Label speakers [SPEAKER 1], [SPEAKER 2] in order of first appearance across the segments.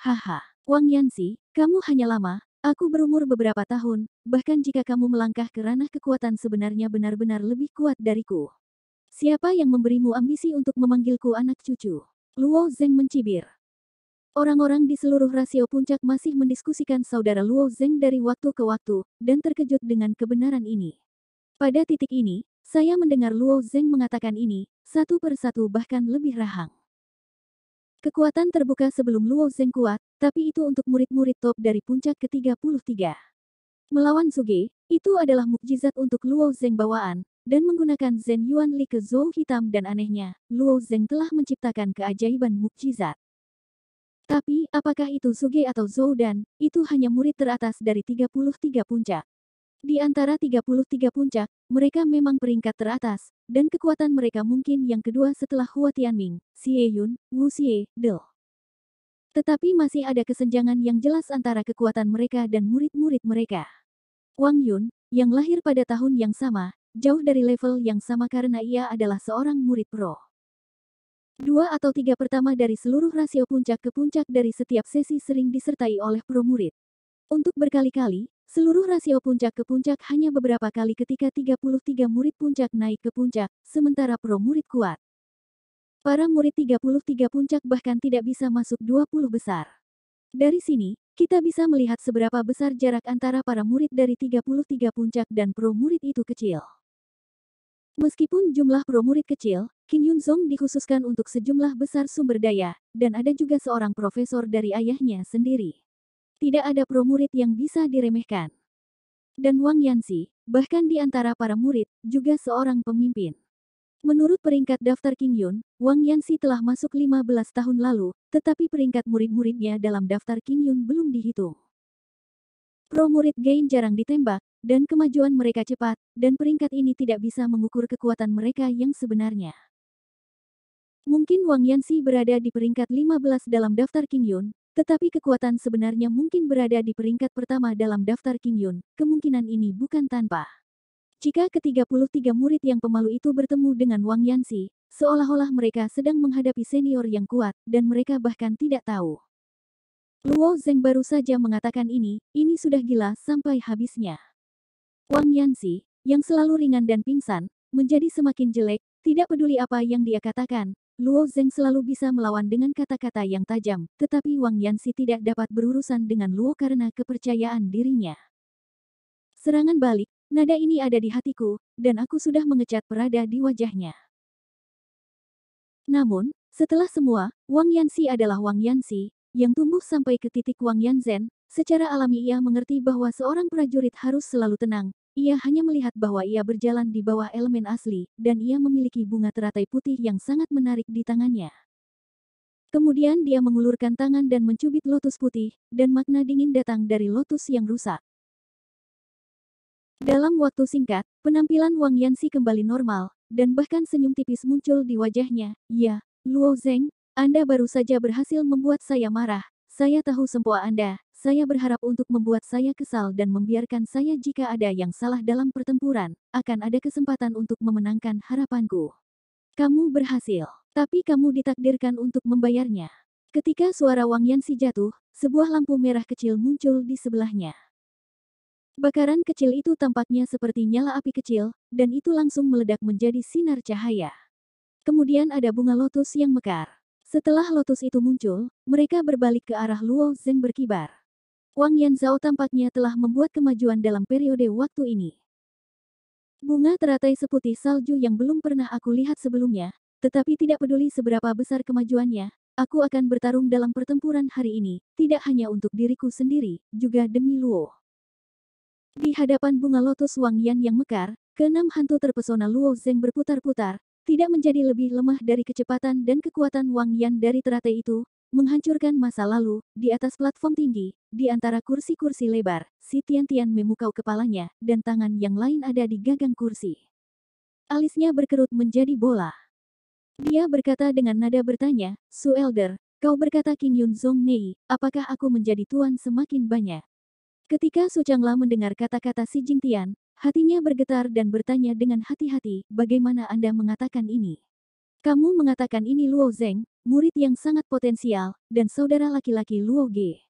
[SPEAKER 1] Haha, Wang Yanzi, kamu hanya lama, aku berumur beberapa tahun, bahkan jika kamu melangkah ke ranah kekuatan sebenarnya benar-benar lebih kuat dariku. Siapa yang memberimu ambisi untuk memanggilku anak cucu? Luo Zeng mencibir. Orang-orang di seluruh rasio puncak masih mendiskusikan saudara Luo Zeng dari waktu ke waktu, dan terkejut dengan kebenaran ini. Pada titik ini, saya mendengar Luo Zeng mengatakan ini, satu persatu bahkan lebih rahang. Kekuatan terbuka sebelum Luo Zeng kuat, tapi itu untuk murid-murid top dari puncak ke-33. Melawan Suge, itu adalah mukjizat untuk Luo Zeng bawaan, dan menggunakan Zen Yuan Li ke Zhou hitam dan anehnya, Luo Zeng telah menciptakan keajaiban mukjizat. Tapi, apakah itu Suge atau Zhou dan, itu hanya murid teratas dari 33 puncak. Di antara 33 puncak, mereka memang peringkat teratas, dan kekuatan mereka mungkin yang kedua setelah Hua Tianming, Xie Yun, Wu Xie, Del. Tetapi masih ada kesenjangan yang jelas antara kekuatan mereka dan murid-murid mereka. Wang Yun, yang lahir pada tahun yang sama, jauh dari level yang sama karena ia adalah seorang murid pro. Dua atau tiga pertama dari seluruh rasio puncak ke puncak dari setiap sesi sering disertai oleh pro murid. Untuk berkali-kali, Seluruh rasio puncak ke puncak hanya beberapa kali ketika 33 murid puncak naik ke puncak, sementara pro murid kuat. Para murid 33 puncak bahkan tidak bisa masuk 20 besar. Dari sini, kita bisa melihat seberapa besar jarak antara para murid dari 33 puncak dan pro murid itu kecil. Meskipun jumlah pro murid kecil, Kim Yun Song dikhususkan untuk sejumlah besar sumber daya, dan ada juga seorang profesor dari ayahnya sendiri. Tidak ada pro murid yang bisa diremehkan. Dan Wang Yansi, bahkan di antara para murid, juga seorang pemimpin. Menurut peringkat daftar King Yun, Wang Yansi telah masuk 15 tahun lalu, tetapi peringkat murid-muridnya dalam daftar King Yun belum dihitung. Pro murid Gain jarang ditembak, dan kemajuan mereka cepat, dan peringkat ini tidak bisa mengukur kekuatan mereka yang sebenarnya. Mungkin Wang Yansi berada di peringkat 15 dalam daftar King Yun, tetapi kekuatan sebenarnya mungkin berada di peringkat pertama dalam daftar Kim Yun, kemungkinan ini bukan tanpa. Jika ke-33 murid yang pemalu itu bertemu dengan Wang Yansi, seolah-olah mereka sedang menghadapi senior yang kuat, dan mereka bahkan tidak tahu. Luo Zeng baru saja mengatakan ini, ini sudah gila sampai habisnya. Wang Yansi, yang selalu ringan dan pingsan, menjadi semakin jelek, tidak peduli apa yang dia katakan, Luo Zeng selalu bisa melawan dengan kata-kata yang tajam, tetapi Wang Yanxi tidak dapat berurusan dengan Luo karena kepercayaan dirinya. Serangan balik, nada ini ada di hatiku, dan aku sudah mengecat perada di wajahnya. Namun, setelah semua, Wang Yanxi adalah Wang Yanxi, yang tumbuh sampai ke titik Wang Yanzhen, secara alami ia mengerti bahwa seorang prajurit harus selalu tenang, ia hanya melihat bahwa ia berjalan di bawah elemen asli, dan ia memiliki bunga teratai putih yang sangat menarik di tangannya. Kemudian dia mengulurkan tangan dan mencubit lotus putih, dan makna dingin datang dari lotus yang rusak. Dalam waktu singkat, penampilan Wang Yansi kembali normal, dan bahkan senyum tipis muncul di wajahnya. Ya, Luo Zeng, Anda baru saja berhasil membuat saya marah. Saya tahu sempoa Anda, saya berharap untuk membuat saya kesal dan membiarkan saya jika ada yang salah dalam pertempuran, akan ada kesempatan untuk memenangkan harapanku. Kamu berhasil, tapi kamu ditakdirkan untuk membayarnya. Ketika suara Wang Yansi jatuh, sebuah lampu merah kecil muncul di sebelahnya. Bakaran kecil itu tampaknya seperti nyala api kecil, dan itu langsung meledak menjadi sinar cahaya. Kemudian ada bunga lotus yang mekar. Setelah lotus itu muncul, mereka berbalik ke arah Luo Zeng berkibar. Wang Zhao tampaknya telah membuat kemajuan dalam periode waktu ini. Bunga teratai seputih salju yang belum pernah aku lihat sebelumnya, tetapi tidak peduli seberapa besar kemajuannya, aku akan bertarung dalam pertempuran hari ini, tidak hanya untuk diriku sendiri, juga demi Luo. Di hadapan bunga lotus Wang Yan yang mekar, keenam hantu terpesona Luo Zeng berputar-putar, tidak menjadi lebih lemah dari kecepatan dan kekuatan Wang Yan dari teratai itu, menghancurkan masa lalu, di atas platform tinggi, di antara kursi-kursi lebar, si Tian Tian memukau kepalanya, dan tangan yang lain ada di gagang kursi. Alisnya berkerut menjadi bola. Dia berkata dengan nada bertanya, Su Elder, kau berkata King Yun Zong Nei, apakah aku menjadi tuan semakin banyak? Ketika Su Changla mendengar kata-kata si Jing Tian, hatinya bergetar dan bertanya dengan hati-hati, bagaimana Anda mengatakan ini? Kamu mengatakan ini Luo Zeng, murid yang sangat potensial, dan saudara laki-laki Luo Ge.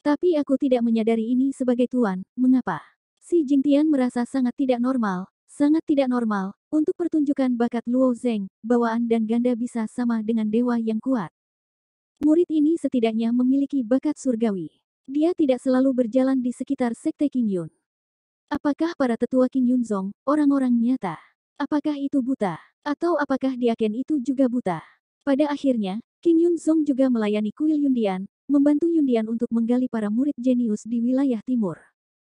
[SPEAKER 1] Tapi aku tidak menyadari ini sebagai tuan, mengapa? Si Jingtian merasa sangat tidak normal, sangat tidak normal, untuk pertunjukan bakat Luo Zeng, bawaan dan ganda bisa sama dengan dewa yang kuat. Murid ini setidaknya memiliki bakat surgawi. Dia tidak selalu berjalan di sekitar sekte King Yun. Apakah para tetua King Yun Zong, orang-orang nyata? Apakah itu buta? Atau apakah diaken itu juga buta? Pada akhirnya, King Yun Zong juga melayani kuil Yundian, membantu Yundian untuk menggali para murid jenius di wilayah timur.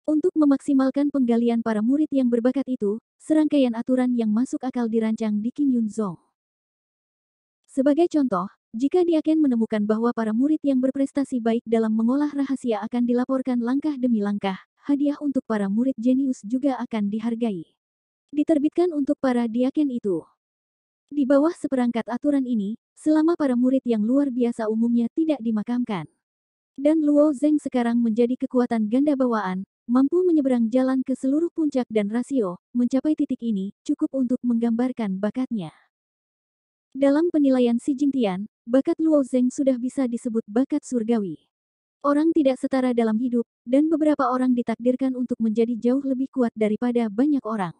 [SPEAKER 1] Untuk memaksimalkan penggalian para murid yang berbakat itu, serangkaian aturan yang masuk akal dirancang di King Yun Zong. Sebagai contoh, jika Diaken menemukan bahwa para murid yang berprestasi baik dalam mengolah rahasia akan dilaporkan langkah demi langkah, hadiah untuk para murid jenius juga akan dihargai. Diterbitkan untuk para Diaken itu. Di bawah seperangkat aturan ini, selama para murid yang luar biasa umumnya tidak dimakamkan. Dan Luo Zeng sekarang menjadi kekuatan ganda bawaan, mampu menyeberang jalan ke seluruh puncak dan rasio, mencapai titik ini cukup untuk menggambarkan bakatnya. Dalam penilaian Xi Jingtian, bakat Luo Zeng sudah bisa disebut bakat surgawi. Orang tidak setara dalam hidup, dan beberapa orang ditakdirkan untuk menjadi jauh lebih kuat daripada banyak orang.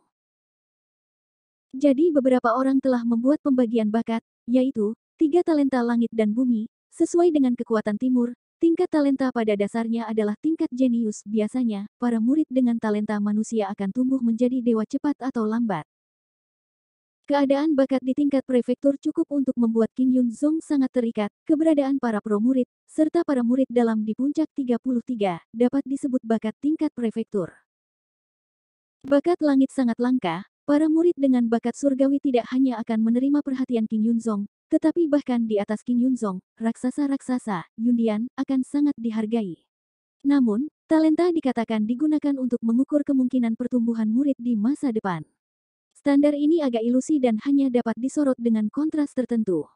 [SPEAKER 1] Jadi beberapa orang telah membuat pembagian bakat, yaitu, tiga talenta langit dan bumi, sesuai dengan kekuatan timur, tingkat talenta pada dasarnya adalah tingkat jenius. Biasanya, para murid dengan talenta manusia akan tumbuh menjadi dewa cepat atau lambat. Keadaan bakat di tingkat prefektur cukup untuk membuat King Yun Zong sangat terikat. Keberadaan para pro murid, serta para murid dalam di puncak 33, dapat disebut bakat tingkat prefektur. Bakat langit sangat langka, Para murid dengan bakat surgawi tidak hanya akan menerima perhatian King Yunzong, tetapi bahkan di atas King Yunzong, raksasa-raksasa, Yundian, akan sangat dihargai. Namun, talenta dikatakan digunakan untuk mengukur kemungkinan pertumbuhan murid di masa depan. Standar ini agak ilusi dan hanya dapat disorot dengan kontras tertentu.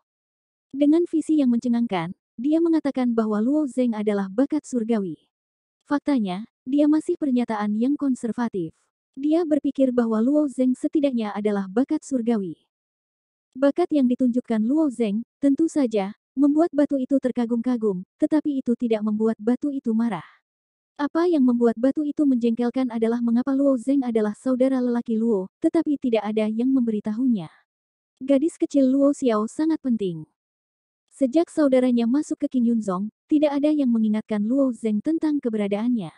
[SPEAKER 1] Dengan visi yang mencengangkan, dia mengatakan bahwa Luo Zeng adalah bakat surgawi. Faktanya, dia masih pernyataan yang konservatif. Dia berpikir bahwa Luo Zeng setidaknya adalah bakat surgawi. Bakat yang ditunjukkan Luo Zeng, tentu saja, membuat batu itu terkagum-kagum, tetapi itu tidak membuat batu itu marah. Apa yang membuat batu itu menjengkelkan adalah mengapa Luo Zeng adalah saudara lelaki Luo, tetapi tidak ada yang memberitahunya. Gadis kecil Luo Xiao sangat penting. Sejak saudaranya masuk ke Qin Yunzong, tidak ada yang mengingatkan Luo Zeng tentang keberadaannya.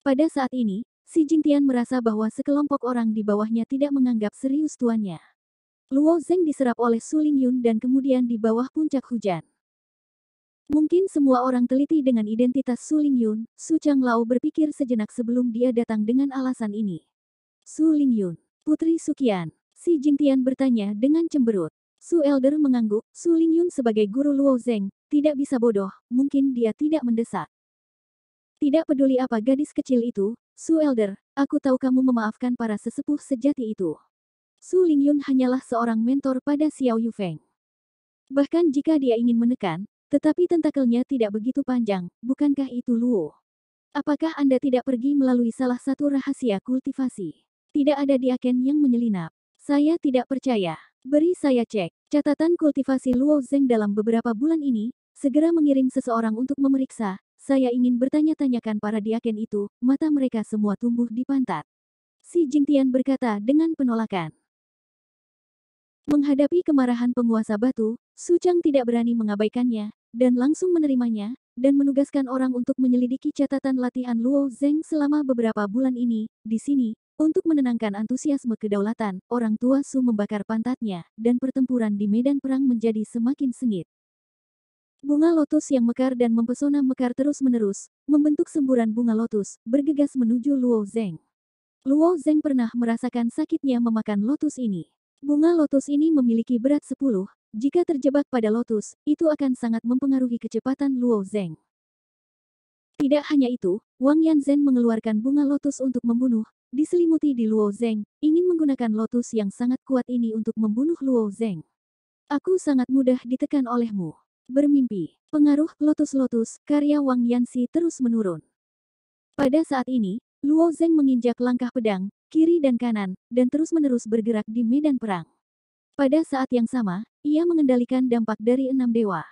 [SPEAKER 1] Pada saat ini, Si Jingtian merasa bahwa sekelompok orang di bawahnya tidak menganggap serius tuannya. Luo Zeng diserap oleh Su Lingyun dan kemudian di bawah puncak hujan. Mungkin semua orang teliti dengan identitas Su Lingyun. Su Chang Lao berpikir sejenak sebelum dia datang dengan alasan ini. Su Lingyun, Putri Sukian, Si Tian bertanya dengan cemberut. Su Elder mengangguk, Su Lingyun sebagai guru Luo Zeng, tidak bisa bodoh, mungkin dia tidak mendesak. Tidak peduli apa gadis kecil itu, Su Elder, aku tahu kamu memaafkan para sesepuh sejati itu. Su Lingyun hanyalah seorang mentor pada Xiao Yufeng. Bahkan jika dia ingin menekan, tetapi tentakelnya tidak begitu panjang, bukankah itu Luo? Apakah Anda tidak pergi melalui salah satu rahasia kultivasi? Tidak ada diaken yang menyelinap. Saya tidak percaya. Beri saya cek. Catatan kultivasi Luo Zeng dalam beberapa bulan ini, segera mengirim seseorang untuk memeriksa, saya ingin bertanya-tanyakan para diaken itu, mata mereka semua tumbuh di pantat. Si Jingtian berkata dengan penolakan. Menghadapi kemarahan penguasa batu, Su Chang tidak berani mengabaikannya, dan langsung menerimanya, dan menugaskan orang untuk menyelidiki catatan latihan Luo Zeng selama beberapa bulan ini, di sini, untuk menenangkan antusiasme kedaulatan, orang tua Su membakar pantatnya, dan pertempuran di medan perang menjadi semakin sengit. Bunga lotus yang mekar dan mempesona mekar terus-menerus, membentuk semburan bunga lotus, bergegas menuju Luo Zeng. Luo Zeng pernah merasakan sakitnya memakan lotus ini. Bunga lotus ini memiliki berat 10, jika terjebak pada lotus, itu akan sangat mempengaruhi kecepatan Luo Zeng. Tidak hanya itu, Wang Yan Yanzhen mengeluarkan bunga lotus untuk membunuh, diselimuti di Luo Zeng, ingin menggunakan lotus yang sangat kuat ini untuk membunuh Luo Zeng. Aku sangat mudah ditekan olehmu bermimpi. Pengaruh Lotus-Lotus, karya Wang Yanxi terus menurun. Pada saat ini, Luo Zeng menginjak langkah pedang, kiri dan kanan, dan terus-menerus bergerak di medan perang. Pada saat yang sama, ia mengendalikan dampak dari enam dewa.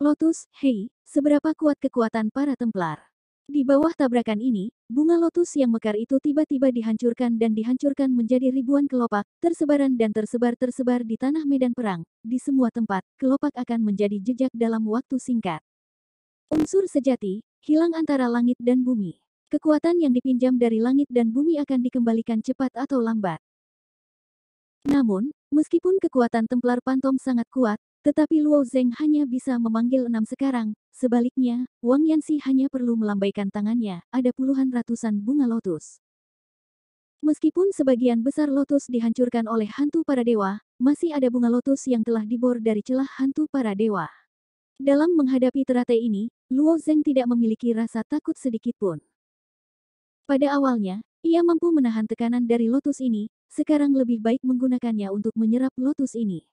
[SPEAKER 1] Lotus, Hei, seberapa kuat kekuatan para Templar? Di bawah tabrakan ini, bunga lotus yang mekar itu tiba-tiba dihancurkan dan dihancurkan menjadi ribuan kelopak, tersebaran dan tersebar-tersebar di tanah medan perang. Di semua tempat, kelopak akan menjadi jejak dalam waktu singkat. Unsur sejati, hilang antara langit dan bumi. Kekuatan yang dipinjam dari langit dan bumi akan dikembalikan cepat atau lambat. Namun, meskipun kekuatan Templar pantom sangat kuat, tetapi Luo Zeng hanya bisa memanggil enam sekarang, sebaliknya, Wang Yanxi hanya perlu melambaikan tangannya, ada puluhan ratusan bunga lotus. Meskipun sebagian besar lotus dihancurkan oleh hantu para dewa, masih ada bunga lotus yang telah dibor dari celah hantu para dewa. Dalam menghadapi teratai ini, Luo Zeng tidak memiliki rasa takut sedikitpun. Pada awalnya, ia mampu menahan tekanan dari lotus ini, sekarang lebih baik menggunakannya untuk menyerap lotus ini.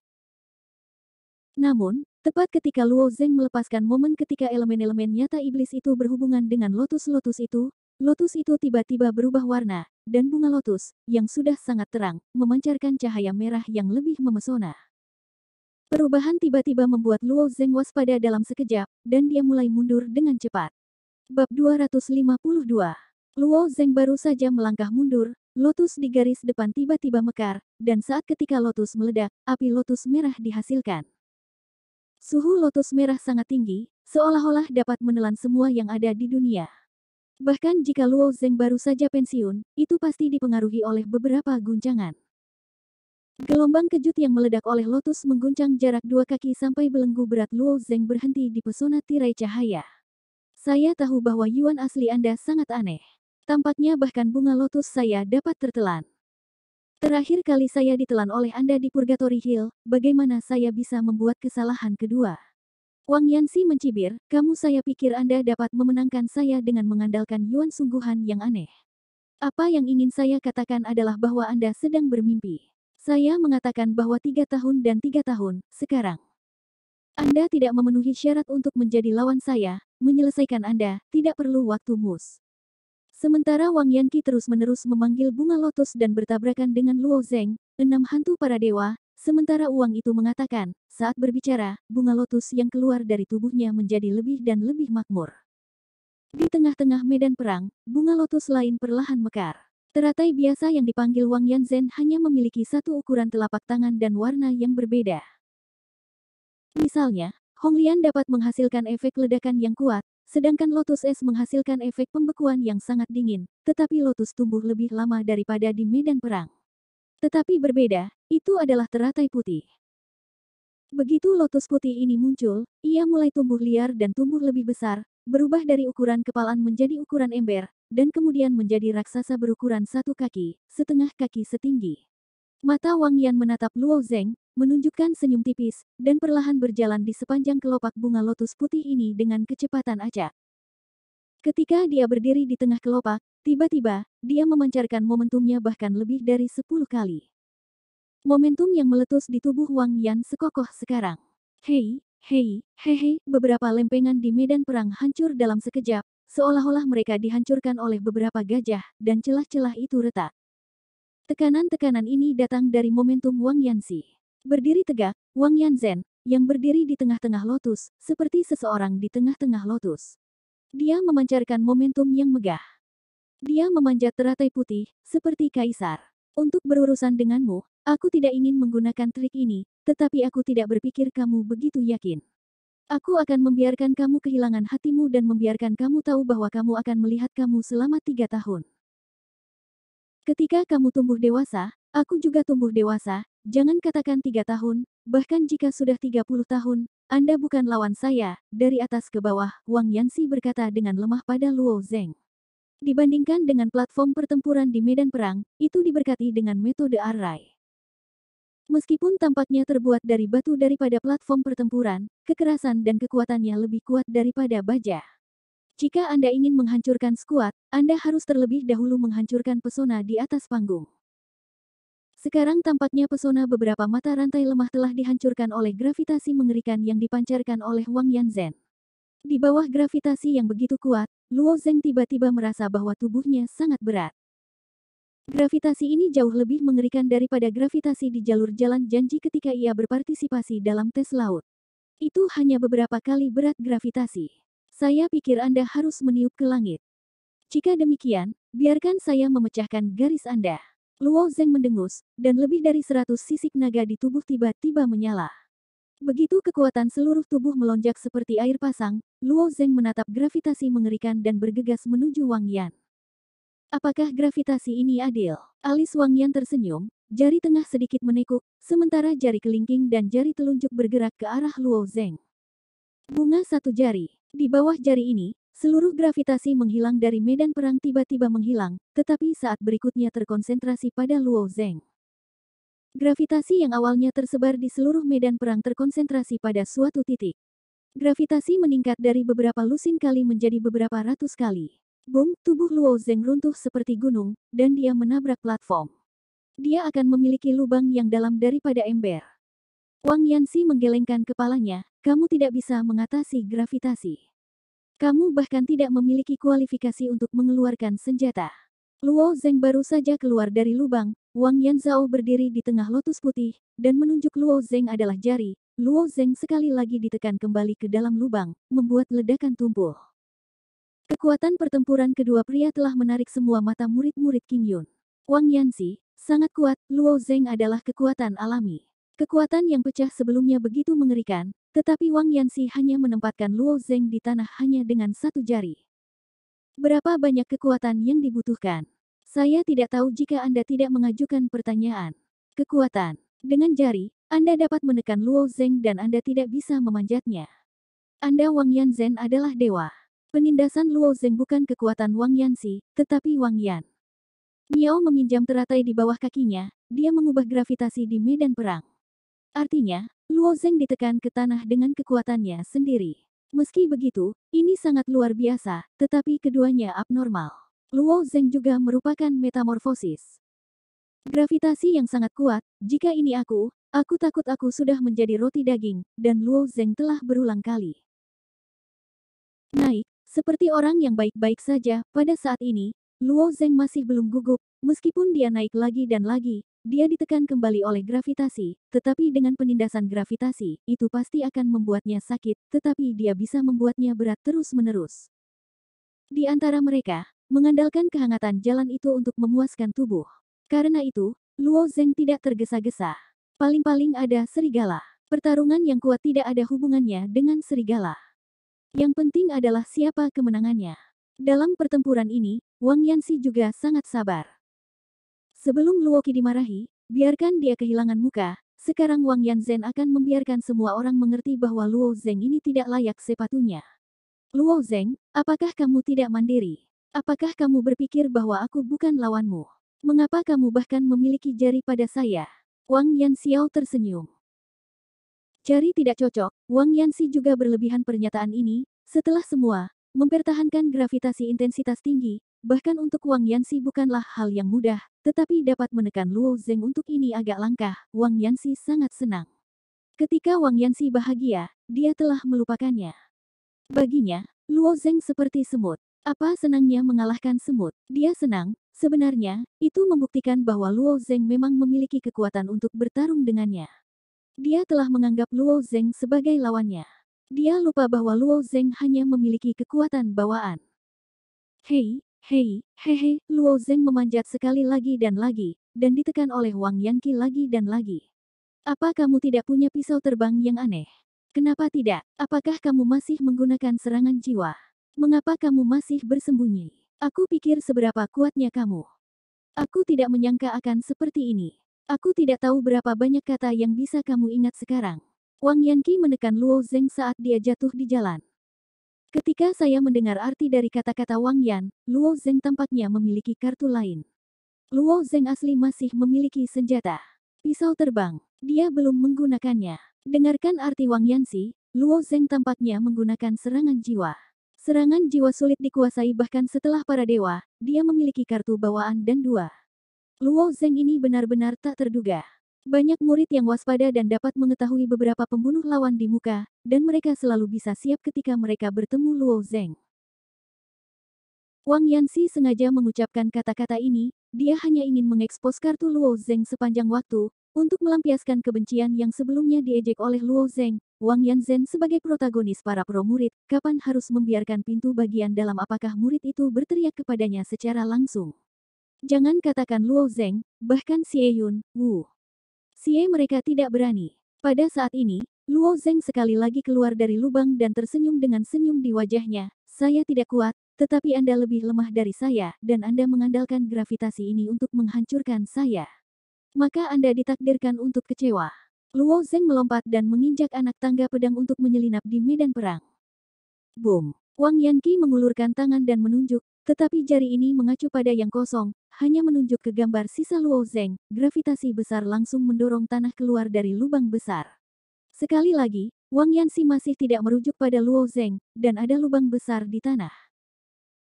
[SPEAKER 1] Namun, tepat ketika Luo Zeng melepaskan momen ketika elemen-elemen nyata iblis itu berhubungan dengan lotus-lotus itu, lotus itu tiba-tiba berubah warna, dan bunga lotus, yang sudah sangat terang, memancarkan cahaya merah yang lebih memesona. Perubahan tiba-tiba membuat Luo Zeng waspada dalam sekejap, dan dia mulai mundur dengan cepat. Bab 252 Luo Zeng baru saja melangkah mundur, Lotus di garis depan tiba-tiba mekar, dan saat ketika Lotus meledak, api Lotus merah dihasilkan. Suhu lotus merah sangat tinggi, seolah-olah dapat menelan semua yang ada di dunia. Bahkan jika Luo Zeng baru saja pensiun, itu pasti dipengaruhi oleh beberapa guncangan. Gelombang kejut yang meledak oleh lotus mengguncang jarak dua kaki sampai belenggu berat Luo Zeng berhenti di pesona tirai cahaya. Saya tahu bahwa Yuan asli Anda sangat aneh. Tampaknya bahkan bunga lotus saya dapat tertelan. Terakhir kali saya ditelan oleh Anda di Purgatory Hill, bagaimana saya bisa membuat kesalahan kedua? Wang Yansi mencibir, kamu saya pikir Anda dapat memenangkan saya dengan mengandalkan Yuan sungguhan yang aneh. Apa yang ingin saya katakan adalah bahwa Anda sedang bermimpi. Saya mengatakan bahwa tiga tahun dan tiga tahun, sekarang. Anda tidak memenuhi syarat untuk menjadi lawan saya, menyelesaikan Anda, tidak perlu waktu mus. Sementara Wang Yanqi terus-menerus memanggil bunga lotus dan bertabrakan dengan Luo Zeng, enam hantu para dewa, sementara uang itu mengatakan, saat berbicara, bunga lotus yang keluar dari tubuhnya menjadi lebih dan lebih makmur. Di tengah-tengah medan perang, bunga lotus lain perlahan mekar. Teratai biasa yang dipanggil Wang Yanzhen hanya memiliki satu ukuran telapak tangan dan warna yang berbeda. Misalnya, Honglian dapat menghasilkan efek ledakan yang kuat, Sedangkan lotus es menghasilkan efek pembekuan yang sangat dingin, tetapi lotus tumbuh lebih lama daripada di medan perang. Tetapi berbeda, itu adalah teratai putih. Begitu lotus putih ini muncul, ia mulai tumbuh liar dan tumbuh lebih besar, berubah dari ukuran kepalan menjadi ukuran ember, dan kemudian menjadi raksasa berukuran satu kaki, setengah kaki setinggi. Mata Wang Yan menatap Luo Zeng, menunjukkan senyum tipis, dan perlahan berjalan di sepanjang kelopak bunga lotus putih ini dengan kecepatan acak. Ketika dia berdiri di tengah kelopak, tiba-tiba, dia memancarkan momentumnya bahkan lebih dari sepuluh kali. Momentum yang meletus di tubuh Wang Yan sekokoh sekarang. Hei, hei, hehe, beberapa lempengan di medan perang hancur dalam sekejap, seolah-olah mereka dihancurkan oleh beberapa gajah, dan celah-celah itu retak. Tekanan-tekanan ini datang dari momentum Wang Yanzi. Berdiri tegak, Wang Yanzen, yang berdiri di tengah-tengah lotus, seperti seseorang di tengah-tengah lotus. Dia memancarkan momentum yang megah. Dia memanjat teratai putih, seperti kaisar. Untuk berurusan denganmu, aku tidak ingin menggunakan trik ini, tetapi aku tidak berpikir kamu begitu yakin. Aku akan membiarkan kamu kehilangan hatimu dan membiarkan kamu tahu bahwa kamu akan melihat kamu selama tiga tahun. Ketika kamu tumbuh dewasa, aku juga tumbuh dewasa, jangan katakan tiga tahun, bahkan jika sudah tiga puluh tahun, Anda bukan lawan saya, dari atas ke bawah, Wang Yansi berkata dengan lemah pada Luo Zeng. Dibandingkan dengan platform pertempuran di medan perang, itu diberkati dengan metode arai. Meskipun tampaknya terbuat dari batu daripada platform pertempuran, kekerasan dan kekuatannya lebih kuat daripada baja. Jika Anda ingin menghancurkan skuad, Anda harus terlebih dahulu menghancurkan pesona di atas panggung. Sekarang tampaknya pesona beberapa mata rantai lemah telah dihancurkan oleh gravitasi mengerikan yang dipancarkan oleh Wang Yanzhen. Di bawah gravitasi yang begitu kuat, Luo Zeng tiba-tiba merasa bahwa tubuhnya sangat berat. Gravitasi ini jauh lebih mengerikan daripada gravitasi di jalur jalan janji ketika ia berpartisipasi dalam tes laut. Itu hanya beberapa kali berat gravitasi. Saya pikir Anda harus meniup ke langit. Jika demikian, biarkan saya memecahkan garis Anda. Luo Zeng mendengus, dan lebih dari seratus sisik naga di tubuh tiba-tiba menyala. Begitu kekuatan seluruh tubuh melonjak seperti air pasang, Luo Zeng menatap gravitasi mengerikan dan bergegas menuju Wang Yan. Apakah gravitasi ini adil? Alis Wang Yan tersenyum, jari tengah sedikit menekuk, sementara jari kelingking dan jari telunjuk bergerak ke arah Luo Zeng. Bunga satu jari, di bawah jari ini, seluruh gravitasi menghilang dari medan perang tiba-tiba menghilang, tetapi saat berikutnya terkonsentrasi pada Luo Zeng. Gravitasi yang awalnya tersebar di seluruh medan perang terkonsentrasi pada suatu titik. Gravitasi meningkat dari beberapa lusin kali menjadi beberapa ratus kali. Bung, tubuh Luo Zeng runtuh seperti gunung, dan dia menabrak platform. Dia akan memiliki lubang yang dalam daripada ember. Wang Yansi menggelengkan kepalanya, kamu tidak bisa mengatasi gravitasi. Kamu bahkan tidak memiliki kualifikasi untuk mengeluarkan senjata. Luo Zeng baru saja keluar dari lubang, Wang Yanzao berdiri di tengah lotus putih, dan menunjuk Luo Zeng adalah jari. Luo Zeng sekali lagi ditekan kembali ke dalam lubang, membuat ledakan tumpul. Kekuatan pertempuran kedua pria telah menarik semua mata murid-murid King Yun. Wang Yansi, sangat kuat, Luo Zeng adalah kekuatan alami. Kekuatan yang pecah sebelumnya begitu mengerikan, tetapi Wang Yanxi hanya menempatkan Luo Zeng di tanah hanya dengan satu jari. Berapa banyak kekuatan yang dibutuhkan? Saya tidak tahu jika Anda tidak mengajukan pertanyaan. Kekuatan. Dengan jari, Anda dapat menekan Luo Zeng dan Anda tidak bisa memanjatnya. Anda Wang Yanzhen adalah dewa. Penindasan Luo Zeng bukan kekuatan Wang Yanxi, tetapi Wang Yan. Miao meminjam teratai di bawah kakinya, dia mengubah gravitasi di medan perang. Artinya, Luo Zeng ditekan ke tanah dengan kekuatannya sendiri. Meski begitu, ini sangat luar biasa, tetapi keduanya abnormal. Luo Zeng juga merupakan metamorfosis. Gravitasi yang sangat kuat, jika ini aku, aku takut aku sudah menjadi roti daging, dan Luo Zeng telah berulang kali. Naik, seperti orang yang baik-baik saja, pada saat ini, Luo Zeng masih belum gugup, meskipun dia naik lagi dan lagi, dia ditekan kembali oleh gravitasi, tetapi dengan penindasan gravitasi, itu pasti akan membuatnya sakit, tetapi dia bisa membuatnya berat terus-menerus. Di antara mereka, mengandalkan kehangatan jalan itu untuk memuaskan tubuh. Karena itu, Luo Zeng tidak tergesa-gesa. Paling-paling ada serigala. Pertarungan yang kuat tidak ada hubungannya dengan serigala. Yang penting adalah siapa kemenangannya. Dalam pertempuran ini, Wang Yanxi juga sangat sabar. Sebelum Luoki dimarahi, biarkan dia kehilangan muka, sekarang Wang Yanzhen akan membiarkan semua orang mengerti bahwa Luo Zeng ini tidak layak sepatunya. Luo Zeng, apakah kamu tidak mandiri? Apakah kamu berpikir bahwa aku bukan lawanmu? Mengapa kamu bahkan memiliki jari pada saya? Wang Yan Xiao tersenyum. Jari tidak cocok, Wang Yanxi juga berlebihan pernyataan ini, setelah semua, mempertahankan gravitasi intensitas tinggi, Bahkan untuk Wang Yansi bukanlah hal yang mudah, tetapi dapat menekan Luo Zeng untuk ini agak langkah, Wang Yansi sangat senang. Ketika Wang Yansi bahagia, dia telah melupakannya. Baginya, Luo Zeng seperti semut. Apa senangnya mengalahkan semut? Dia senang, sebenarnya, itu membuktikan bahwa Luo Zeng memang memiliki kekuatan untuk bertarung dengannya. Dia telah menganggap Luo Zeng sebagai lawannya. Dia lupa bahwa Luo Zeng hanya memiliki kekuatan bawaan. Hei, Hei, hehe, Luo Zeng memanjat sekali lagi dan lagi, dan ditekan oleh Wang Yangqi lagi dan lagi. Apa kamu tidak punya pisau terbang yang aneh? Kenapa tidak? Apakah kamu masih menggunakan serangan jiwa? Mengapa kamu masih bersembunyi? Aku pikir seberapa kuatnya kamu. Aku tidak menyangka akan seperti ini. Aku tidak tahu berapa banyak kata yang bisa kamu ingat sekarang. Wang Yanqi menekan Luo Zeng saat dia jatuh di jalan. Ketika saya mendengar arti dari kata-kata Wang Yan, Luo Zeng tampaknya memiliki kartu lain. Luo Zeng asli masih memiliki senjata. Pisau terbang. Dia belum menggunakannya. Dengarkan arti Wang Yan sih, Luo Zeng tampaknya menggunakan serangan jiwa. Serangan jiwa sulit dikuasai bahkan setelah para dewa, dia memiliki kartu bawaan dan dua. Luo Zeng ini benar-benar tak terduga. Banyak murid yang waspada dan dapat mengetahui beberapa pembunuh lawan di muka, dan mereka selalu bisa siap ketika mereka bertemu Luo Zeng. Wang Yanxi sengaja mengucapkan kata-kata ini, dia hanya ingin mengekspos kartu Luo Zeng sepanjang waktu, untuk melampiaskan kebencian yang sebelumnya diejek oleh Luo Zeng, Wang Yanzhen sebagai protagonis para pro murid, kapan harus membiarkan pintu bagian dalam apakah murid itu berteriak kepadanya secara langsung. Jangan katakan Luo Zeng, bahkan Xie Yun, Wu. Xie mereka tidak berani. Pada saat ini, Luo Zeng sekali lagi keluar dari lubang dan tersenyum dengan senyum di wajahnya. Saya tidak kuat, tetapi Anda lebih lemah dari saya, dan Anda mengandalkan gravitasi ini untuk menghancurkan saya. Maka Anda ditakdirkan untuk kecewa. Luo Zeng melompat dan menginjak anak tangga pedang untuk menyelinap di medan perang. Boom! Wang Yanqi mengulurkan tangan dan menunjuk, tetapi jari ini mengacu pada yang kosong, hanya menunjuk ke gambar sisa Luo Zeng, gravitasi besar langsung mendorong tanah keluar dari lubang besar. Sekali lagi, Wang Yansi masih tidak merujuk pada Luo Zeng, dan ada lubang besar di tanah.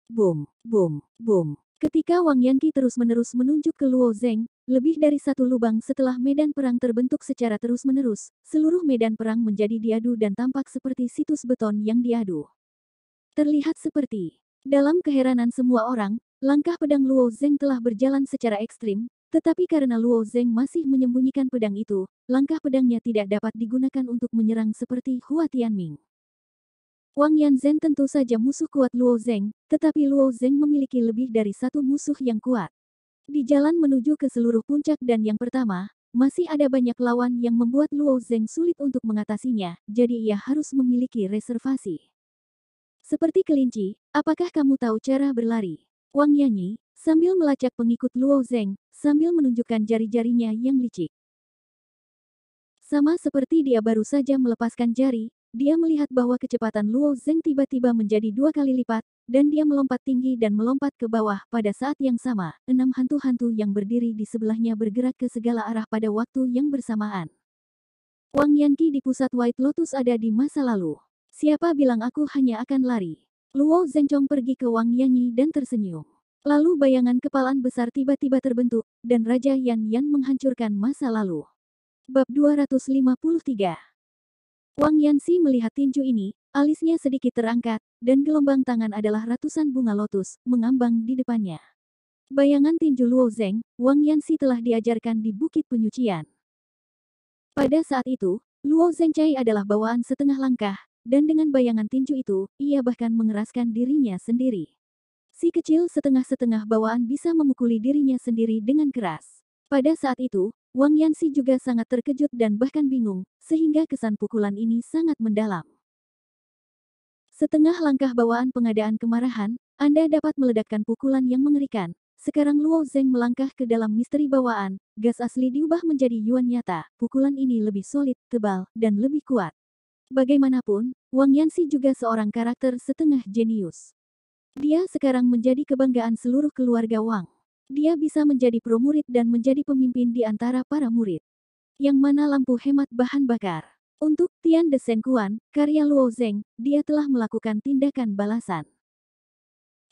[SPEAKER 1] Boom, boom, boom. Ketika Wang Yanqi terus-menerus menunjuk ke Luo Zeng, lebih dari satu lubang setelah medan perang terbentuk secara terus-menerus, seluruh medan perang menjadi diadu dan tampak seperti situs beton yang diadu. Terlihat seperti dalam keheranan semua orang, langkah pedang Luo Zeng telah berjalan secara ekstrim, tetapi karena Luo Zeng masih menyembunyikan pedang itu, langkah pedangnya tidak dapat digunakan untuk menyerang seperti Hua Tianming. Wang Yanzhen tentu saja musuh kuat Luo Zeng, tetapi Luo Zeng memiliki lebih dari satu musuh yang kuat. Di jalan menuju ke seluruh puncak dan yang pertama, masih ada banyak lawan yang membuat Luo Zeng sulit untuk mengatasinya, jadi ia harus memiliki reservasi. Seperti kelinci, apakah kamu tahu cara berlari? Wang Yanyi, sambil melacak pengikut Luo Zeng, sambil menunjukkan jari-jarinya yang licik. Sama seperti dia baru saja melepaskan jari, dia melihat bahwa kecepatan Luo Zeng tiba-tiba menjadi dua kali lipat, dan dia melompat tinggi dan melompat ke bawah pada saat yang sama. Enam hantu-hantu yang berdiri di sebelahnya bergerak ke segala arah pada waktu yang bersamaan. Wang Yanqi di pusat White Lotus ada di masa lalu. Siapa bilang aku hanya akan lari? Luo Zhenchong pergi ke Wang Yanyi dan tersenyum. Lalu bayangan kepalan besar tiba-tiba terbentuk, dan Raja Yan Yan menghancurkan masa lalu. Bab 253 Wang Yansi melihat tinju ini, alisnya sedikit terangkat, dan gelombang tangan adalah ratusan bunga lotus, mengambang di depannya. Bayangan tinju Luo Zeng, Wang Yansi telah diajarkan di Bukit Penyucian. Pada saat itu, Luo Zeng Chai adalah bawaan setengah langkah, dan dengan bayangan tinju itu, ia bahkan mengeraskan dirinya sendiri. Si kecil setengah-setengah bawaan bisa memukuli dirinya sendiri dengan keras. Pada saat itu, Wang Yansi juga sangat terkejut dan bahkan bingung, sehingga kesan pukulan ini sangat mendalam. Setengah langkah bawaan pengadaan kemarahan, Anda dapat meledakkan pukulan yang mengerikan, sekarang Luo Zeng melangkah ke dalam misteri bawaan, gas asli diubah menjadi yuan nyata. Pukulan ini lebih solid, tebal, dan lebih kuat. Bagaimanapun, Wang Yanxi juga seorang karakter setengah jenius. Dia sekarang menjadi kebanggaan seluruh keluarga Wang. Dia bisa menjadi pro dan menjadi pemimpin di antara para murid. Yang mana lampu hemat bahan bakar. Untuk Tian De karya Luo Zeng, dia telah melakukan tindakan balasan.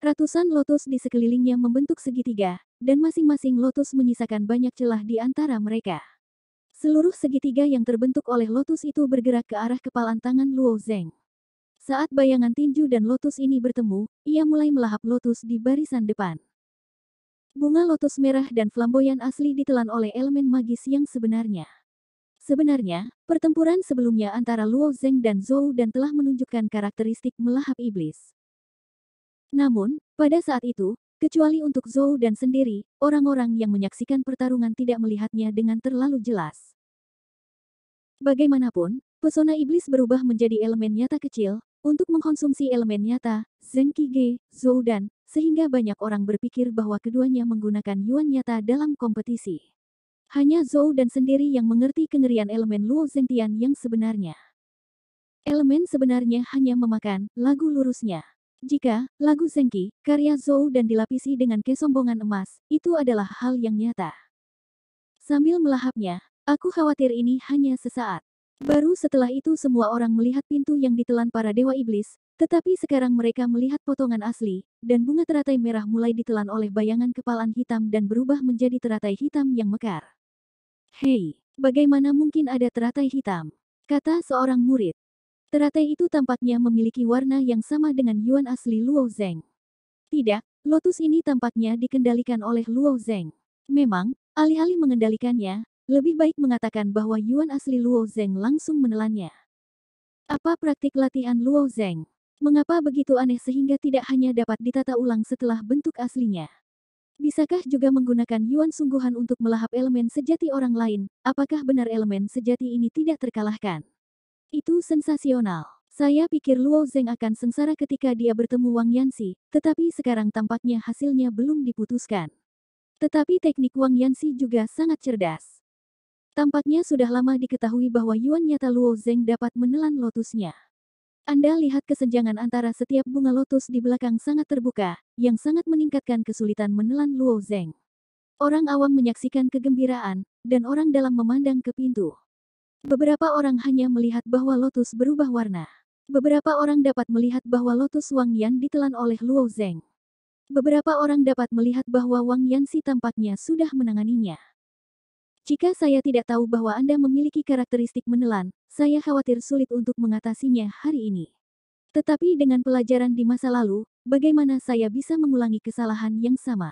[SPEAKER 1] Ratusan lotus di sekelilingnya membentuk segitiga, dan masing-masing lotus menyisakan banyak celah di antara mereka. Seluruh segitiga yang terbentuk oleh lotus itu bergerak ke arah kepalan tangan Luo Zeng. Saat bayangan tinju dan lotus ini bertemu, ia mulai melahap lotus di barisan depan. Bunga lotus merah dan flamboyan asli ditelan oleh elemen magis yang sebenarnya. Sebenarnya, pertempuran sebelumnya antara Luo Zeng dan Zhou dan telah menunjukkan karakteristik melahap iblis. Namun, pada saat itu, Kecuali untuk Zhou dan sendiri, orang-orang yang menyaksikan pertarungan tidak melihatnya dengan terlalu jelas. Bagaimanapun, pesona iblis berubah menjadi elemen nyata kecil, untuk mengkonsumsi elemen nyata, Zeng Qige, Zhou dan, sehingga banyak orang berpikir bahwa keduanya menggunakan yuan nyata dalam kompetisi. Hanya Zhou dan sendiri yang mengerti kengerian elemen Luo Tian yang sebenarnya. Elemen sebenarnya hanya memakan lagu lurusnya. Jika lagu Zengki, karya Zhou dan dilapisi dengan kesombongan emas, itu adalah hal yang nyata. Sambil melahapnya, aku khawatir ini hanya sesaat. Baru setelah itu semua orang melihat pintu yang ditelan para dewa iblis, tetapi sekarang mereka melihat potongan asli, dan bunga teratai merah mulai ditelan oleh bayangan kepalan hitam dan berubah menjadi teratai hitam yang mekar. Hei, bagaimana mungkin ada teratai hitam? Kata seorang murid. Teratai itu tampaknya memiliki warna yang sama dengan Yuan asli Luo Zeng. Tidak, Lotus ini tampaknya dikendalikan oleh Luo Zeng. Memang, alih-alih mengendalikannya, lebih baik mengatakan bahwa Yuan asli Luo Zeng langsung menelannya. Apa praktik latihan Luo Zeng? Mengapa begitu aneh sehingga tidak hanya dapat ditata ulang setelah bentuk aslinya? Bisakah juga menggunakan yuan sungguhan untuk melahap elemen sejati orang lain? Apakah benar elemen sejati ini tidak terkalahkan? Itu sensasional. Saya pikir Luo Zeng akan sengsara ketika dia bertemu Wang Yansi, tetapi sekarang tampaknya hasilnya belum diputuskan. Tetapi teknik Wang Yansi juga sangat cerdas. Tampaknya sudah lama diketahui bahwa Yuan nyata Luo Zeng dapat menelan lotusnya. Anda lihat kesenjangan antara setiap bunga lotus di belakang sangat terbuka, yang sangat meningkatkan kesulitan menelan Luo Zeng. Orang awam menyaksikan kegembiraan, dan orang dalam memandang ke pintu. Beberapa orang hanya melihat bahwa lotus berubah warna. Beberapa orang dapat melihat bahwa lotus Wang Yan ditelan oleh Luo Zeng. Beberapa orang dapat melihat bahwa Wang Yan si tampaknya sudah menanganinya. Jika saya tidak tahu bahwa Anda memiliki karakteristik menelan, saya khawatir sulit untuk mengatasinya hari ini. Tetapi dengan pelajaran di masa lalu, bagaimana saya bisa mengulangi kesalahan yang sama?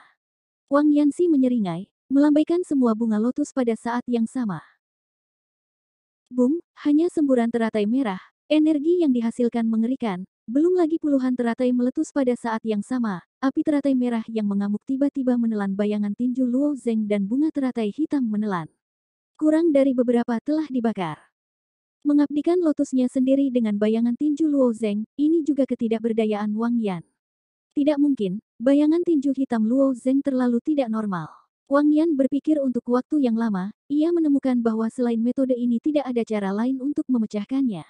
[SPEAKER 1] Wang Yansi menyeringai, melambaikan semua bunga lotus pada saat yang sama. Boom, hanya semburan teratai merah, energi yang dihasilkan mengerikan, belum lagi puluhan teratai meletus pada saat yang sama, api teratai merah yang mengamuk tiba-tiba menelan bayangan tinju Luo Zeng dan bunga teratai hitam menelan. Kurang dari beberapa telah dibakar. Mengabdikan lotusnya sendiri dengan bayangan tinju Luo Zeng, ini juga ketidakberdayaan Wang Yan. Tidak mungkin, bayangan tinju hitam Luo Zeng terlalu tidak normal. Wang Yan berpikir untuk waktu yang lama, ia menemukan bahwa selain metode ini tidak ada cara lain untuk memecahkannya.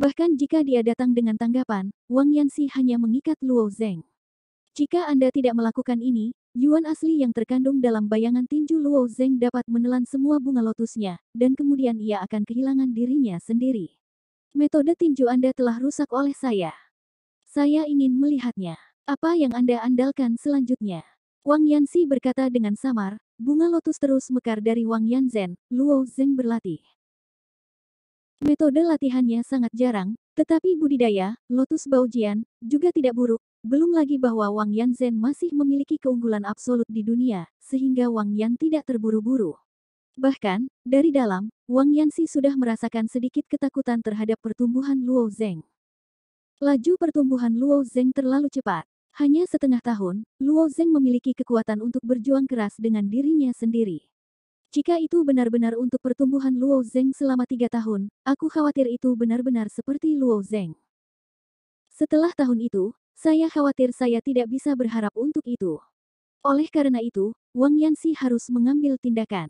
[SPEAKER 1] Bahkan jika dia datang dengan tanggapan, Wang Yan sih hanya mengikat Luo Zeng. Jika Anda tidak melakukan ini, Yuan asli yang terkandung dalam bayangan tinju Luo Zeng dapat menelan semua bunga lotusnya, dan kemudian ia akan kehilangan dirinya sendiri. Metode tinju Anda telah rusak oleh saya. Saya ingin melihatnya. Apa yang Anda andalkan selanjutnya? Wang Yanxi berkata dengan samar, bunga lotus terus mekar dari Wang Yanzhen, Luo Zeng berlatih. Metode latihannya sangat jarang, tetapi budidaya, lotus baujian, juga tidak buruk, belum lagi bahwa Wang Yanzhen masih memiliki keunggulan absolut di dunia, sehingga Wang Yan tidak terburu-buru. Bahkan, dari dalam, Wang Yanxi sudah merasakan sedikit ketakutan terhadap pertumbuhan Luo Zeng. Laju pertumbuhan Luo Zeng terlalu cepat. Hanya setengah tahun, Luo Zeng memiliki kekuatan untuk berjuang keras dengan dirinya sendiri. Jika itu benar-benar untuk pertumbuhan Luo Zeng selama tiga tahun, aku khawatir itu benar-benar seperti Luo Zeng. Setelah tahun itu, saya khawatir saya tidak bisa berharap untuk itu. Oleh karena itu, Wang Yanxi harus mengambil tindakan.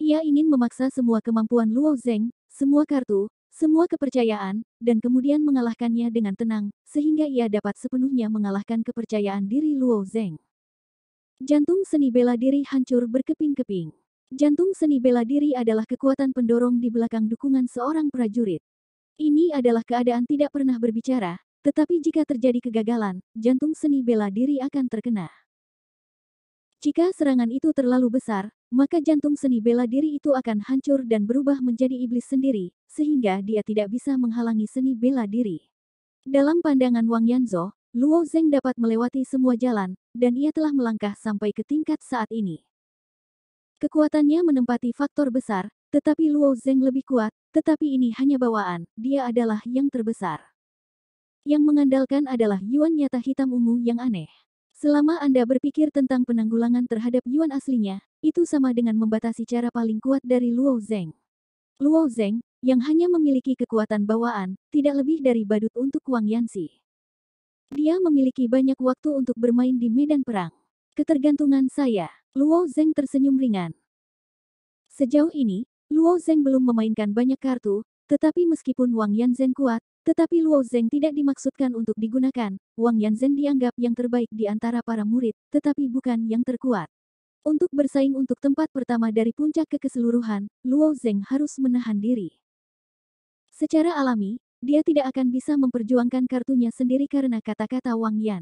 [SPEAKER 1] Ia ingin memaksa semua kemampuan Luo Zeng, semua kartu, semua kepercayaan, dan kemudian mengalahkannya dengan tenang, sehingga ia dapat sepenuhnya mengalahkan kepercayaan diri Luo Zeng. Jantung seni bela diri hancur berkeping-keping. Jantung seni bela diri adalah kekuatan pendorong di belakang dukungan seorang prajurit. Ini adalah keadaan tidak pernah berbicara, tetapi jika terjadi kegagalan, jantung seni bela diri akan terkena. Jika serangan itu terlalu besar, maka jantung seni bela diri itu akan hancur dan berubah menjadi iblis sendiri, sehingga dia tidak bisa menghalangi seni bela diri. Dalam pandangan Wang Yanzo, Luo Zeng dapat melewati semua jalan, dan ia telah melangkah sampai ke tingkat saat ini. Kekuatannya menempati faktor besar, tetapi Luo Zeng lebih kuat, tetapi ini hanya bawaan, dia adalah yang terbesar. Yang mengandalkan adalah Yuan nyata hitam ungu yang aneh. Selama Anda berpikir tentang penanggulangan terhadap yuan aslinya, itu sama dengan membatasi cara paling kuat dari Luo Zeng. Luo Zeng, yang hanya memiliki kekuatan bawaan, tidak lebih dari badut untuk Wang Yanxi. Dia memiliki banyak waktu untuk bermain di medan perang. Ketergantungan saya, Luo Zeng tersenyum ringan. Sejauh ini, Luo Zeng belum memainkan banyak kartu, tetapi meskipun Wang Yanzhen kuat, tetapi Luo Zeng tidak dimaksudkan untuk digunakan, Wang Yan Zhen dianggap yang terbaik di antara para murid, tetapi bukan yang terkuat. Untuk bersaing untuk tempat pertama dari puncak ke keseluruhan, Luo Zeng harus menahan diri. Secara alami, dia tidak akan bisa memperjuangkan kartunya sendiri karena kata-kata Wang Yan.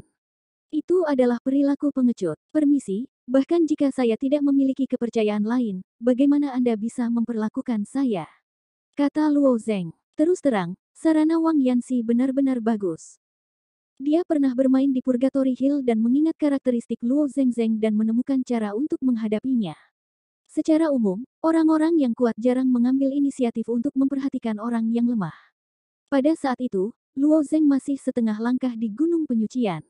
[SPEAKER 1] Itu adalah perilaku pengecut. Permisi, bahkan jika saya tidak memiliki kepercayaan lain, bagaimana Anda bisa memperlakukan saya? Kata Luo Zeng. Terus terang, sarana Wang Yansi benar-benar bagus. Dia pernah bermain di Purgatory Hill dan mengingat karakteristik Luo Zengzeng dan menemukan cara untuk menghadapinya. Secara umum, orang-orang yang kuat jarang mengambil inisiatif untuk memperhatikan orang yang lemah. Pada saat itu, Luo Zeng masih setengah langkah di Gunung Penyucian.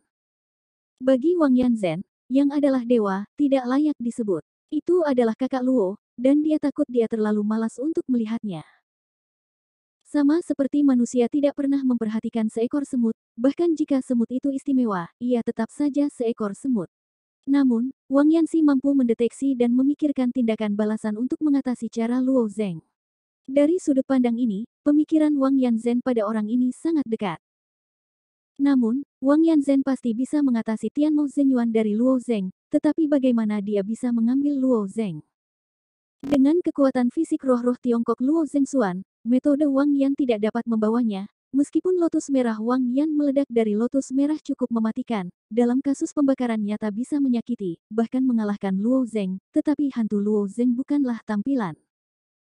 [SPEAKER 1] Bagi Wang Yanzhen, yang adalah dewa, tidak layak disebut. Itu adalah kakak Luo, dan dia takut dia terlalu malas untuk melihatnya. Sama seperti manusia tidak pernah memperhatikan seekor semut, bahkan jika semut itu istimewa, ia tetap saja seekor semut. Namun, Wang Yanxi mampu mendeteksi dan memikirkan tindakan balasan untuk mengatasi cara Luo Zeng. Dari sudut pandang ini, pemikiran Wang Yanzhen pada orang ini sangat dekat. Namun, Wang Yanzhen pasti bisa mengatasi Tian Tianmo Zenyuan dari Luo Zeng, tetapi bagaimana dia bisa mengambil Luo Zeng? Dengan kekuatan fisik roh-roh Tiongkok Luo Xuan, Metode Wang Yan tidak dapat membawanya, meskipun lotus merah Wang Yan meledak dari lotus merah cukup mematikan, dalam kasus pembakaran nyata bisa menyakiti, bahkan mengalahkan Luo Zeng, tetapi hantu Luo Zeng bukanlah tampilan.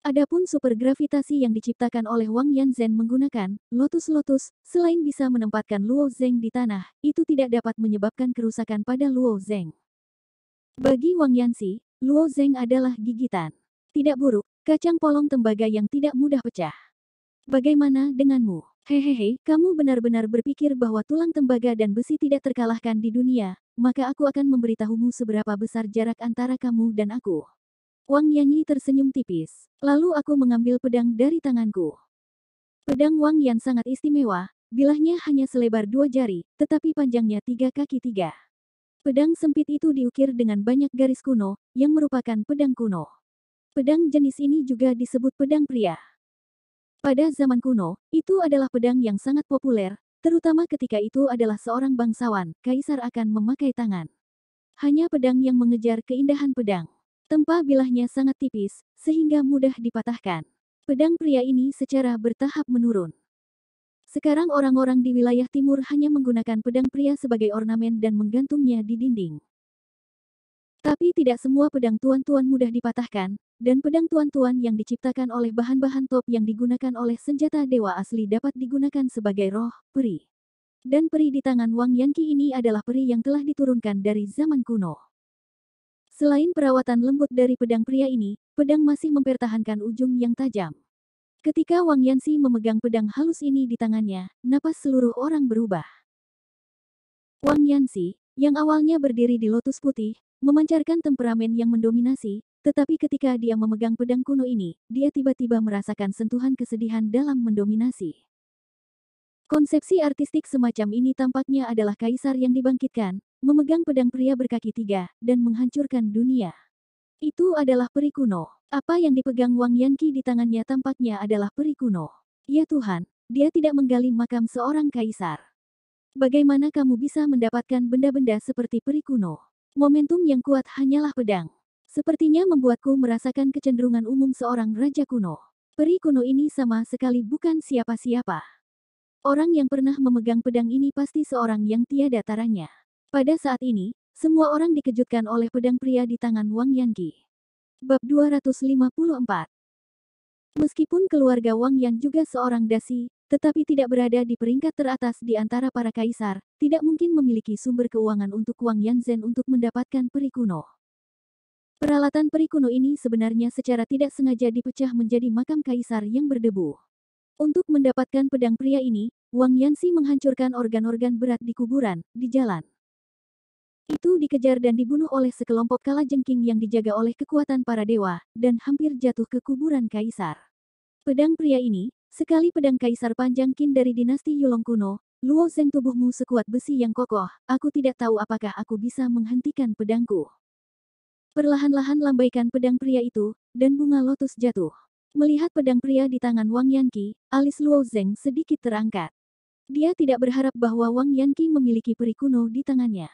[SPEAKER 1] Adapun super gravitasi yang diciptakan oleh Wang Yan Zhen menggunakan lotus-lotus, selain bisa menempatkan Luo Zeng di tanah, itu tidak dapat menyebabkan kerusakan pada Luo Zeng. Bagi Wang Yanxi, Luo Zeng adalah gigitan. Tidak buruk, Kacang polong tembaga yang tidak mudah pecah. Bagaimana denganmu? Hehehe, kamu benar-benar berpikir bahwa tulang tembaga dan besi tidak terkalahkan di dunia, maka aku akan memberitahumu seberapa besar jarak antara kamu dan aku. Wang Yanyi tersenyum tipis. Lalu aku mengambil pedang dari tanganku. Pedang Wang Yan sangat istimewa, bilahnya hanya selebar dua jari, tetapi panjangnya tiga kaki tiga. Pedang sempit itu diukir dengan banyak garis kuno, yang merupakan pedang kuno. Pedang jenis ini juga disebut pedang pria. Pada zaman kuno, itu adalah pedang yang sangat populer, terutama ketika itu adalah seorang bangsawan, kaisar akan memakai tangan. Hanya pedang yang mengejar keindahan pedang. Tempa bilahnya sangat tipis, sehingga mudah dipatahkan. Pedang pria ini secara bertahap menurun. Sekarang orang-orang di wilayah timur hanya menggunakan pedang pria sebagai ornamen dan menggantungnya di dinding. Tapi tidak semua pedang tuan-tuan mudah dipatahkan, dan pedang tuan-tuan yang diciptakan oleh bahan-bahan top yang digunakan oleh senjata dewa asli dapat digunakan sebagai roh, peri. Dan peri di tangan Wang Yanqi ini adalah peri yang telah diturunkan dari zaman kuno. Selain perawatan lembut dari pedang pria ini, pedang masih mempertahankan ujung yang tajam. Ketika Wang Yansi memegang pedang halus ini di tangannya, napas seluruh orang berubah. Wang Yansi, yang awalnya berdiri di lotus putih, memancarkan temperamen yang mendominasi, tetapi ketika dia memegang pedang kuno ini, dia tiba-tiba merasakan sentuhan kesedihan dalam mendominasi. Konsepsi artistik semacam ini tampaknya adalah kaisar yang dibangkitkan, memegang pedang pria berkaki tiga, dan menghancurkan dunia. Itu adalah peri kuno. Apa yang dipegang Wang Yanqi di tangannya tampaknya adalah peri kuno. Ya Tuhan, dia tidak menggali makam seorang kaisar. Bagaimana kamu bisa mendapatkan benda-benda seperti peri kuno? Momentum yang kuat hanyalah pedang. Sepertinya membuatku merasakan kecenderungan umum seorang raja kuno. Peri kuno ini sama sekali bukan siapa-siapa. Orang yang pernah memegang pedang ini pasti seorang yang tiada taranya. Pada saat ini, semua orang dikejutkan oleh pedang pria di tangan Wang Yanqi. Bab 254 Meskipun keluarga Wang yang juga seorang dasi, tetapi tidak berada di peringkat teratas di antara para kaisar, tidak mungkin memiliki sumber keuangan untuk Wang Yanzhen untuk mendapatkan perikuno. Peralatan perikuno ini sebenarnya secara tidak sengaja dipecah menjadi makam kaisar yang berdebu. Untuk mendapatkan pedang pria ini, Wang Yansi menghancurkan organ-organ berat di kuburan, di jalan. Itu dikejar dan dibunuh oleh sekelompok kalajengking yang dijaga oleh kekuatan para dewa, dan hampir jatuh ke kuburan kaisar. Pedang pria ini, sekali pedang kaisar panjang kin dari dinasti Yulong kuno, Luo Zeng tubuhmu sekuat besi yang kokoh, aku tidak tahu apakah aku bisa menghentikan pedangku. Perlahan-lahan lambaikan pedang pria itu, dan bunga lotus jatuh. Melihat pedang pria di tangan Wang Yanqi, alis Luo Zeng sedikit terangkat. Dia tidak berharap bahwa Wang Yanqi memiliki peri kuno di tangannya.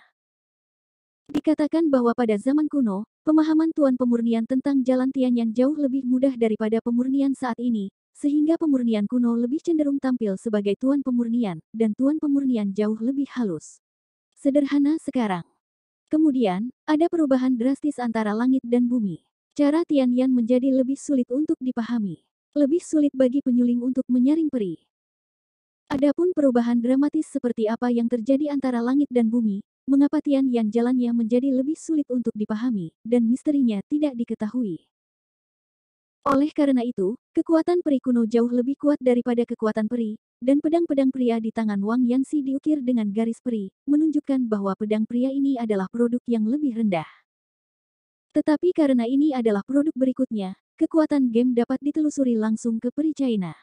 [SPEAKER 1] Dikatakan bahwa pada zaman kuno, pemahaman tuan pemurnian tentang jalan Tian yang jauh lebih mudah daripada pemurnian saat ini, sehingga pemurnian kuno lebih cenderung tampil sebagai tuan pemurnian, dan tuan pemurnian jauh lebih halus. Sederhana sekarang. Kemudian, ada perubahan drastis antara langit dan bumi. Cara Tian Yan menjadi lebih sulit untuk dipahami. Lebih sulit bagi penyuling untuk menyaring peri. Adapun perubahan dramatis seperti apa yang terjadi antara langit dan bumi, mengapa Tian Yan jalannya menjadi lebih sulit untuk dipahami, dan misterinya tidak diketahui. Oleh karena itu, kekuatan peri kuno jauh lebih kuat daripada kekuatan peri, dan pedang-pedang pria di tangan Wang Yansi diukir dengan garis peri, menunjukkan bahwa pedang pria ini adalah produk yang lebih rendah. Tetapi karena ini adalah produk berikutnya, kekuatan game dapat ditelusuri langsung ke peri China.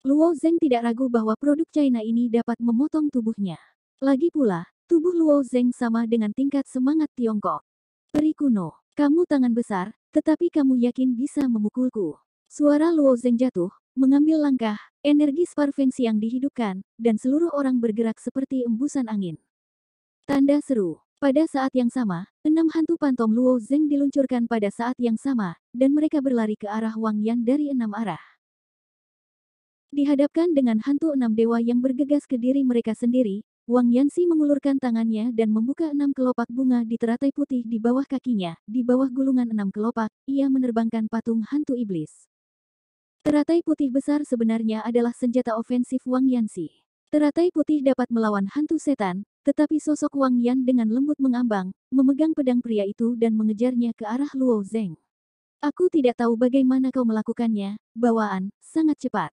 [SPEAKER 1] Luo Zeng tidak ragu bahwa produk China ini dapat memotong tubuhnya. Lagi pula, tubuh Luo Zeng sama dengan tingkat semangat Tiongkok. Peri kuno, kamu tangan besar, tetapi kamu yakin bisa memukulku. Suara Luo Zeng jatuh, mengambil langkah, energi sparvensi yang dihidupkan, dan seluruh orang bergerak seperti embusan angin. Tanda seru. Pada saat yang sama, enam hantu pantom Luo Zeng diluncurkan pada saat yang sama, dan mereka berlari ke arah Wang Yan dari enam arah. Dihadapkan dengan hantu enam dewa yang bergegas ke diri mereka sendiri, Wang Yansi mengulurkan tangannya dan membuka enam kelopak bunga di teratai putih di bawah kakinya. Di bawah gulungan enam kelopak, ia menerbangkan patung hantu iblis. Teratai putih besar sebenarnya adalah senjata ofensif Wang Yansi. Teratai putih dapat melawan hantu setan, tetapi sosok Wang Yan dengan lembut mengambang, memegang pedang pria itu dan mengejarnya ke arah Luo Zeng. Aku tidak tahu bagaimana kau melakukannya, bawaan, sangat cepat.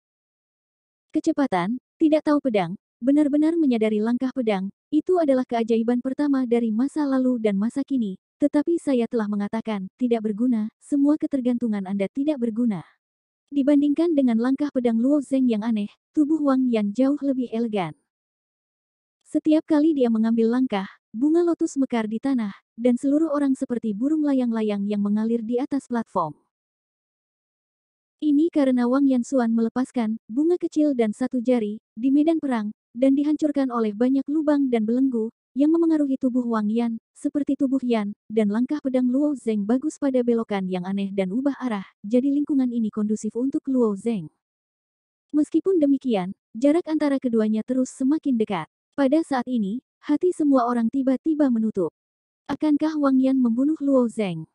[SPEAKER 1] Kecepatan, tidak tahu pedang, benar-benar menyadari langkah pedang, itu adalah keajaiban pertama dari masa lalu dan masa kini, tetapi saya telah mengatakan, tidak berguna, semua ketergantungan Anda tidak berguna. Dibandingkan dengan langkah pedang Luo Zeng yang aneh, tubuh Wang Yan jauh lebih elegan. Setiap kali dia mengambil langkah, bunga lotus mekar di tanah, dan seluruh orang seperti burung layang-layang yang mengalir di atas platform. Ini karena Wang Yansuan melepaskan bunga kecil dan satu jari di medan perang, dan dihancurkan oleh banyak lubang dan belenggu yang memengaruhi tubuh Wang Yan, seperti tubuh Yan, dan langkah pedang Luo Zeng bagus pada belokan yang aneh dan ubah arah, jadi lingkungan ini kondusif untuk Luo Zeng. Meskipun demikian, jarak antara keduanya terus semakin dekat. Pada saat ini, hati semua orang tiba-tiba menutup. Akankah Wang Yan membunuh Luo Zeng?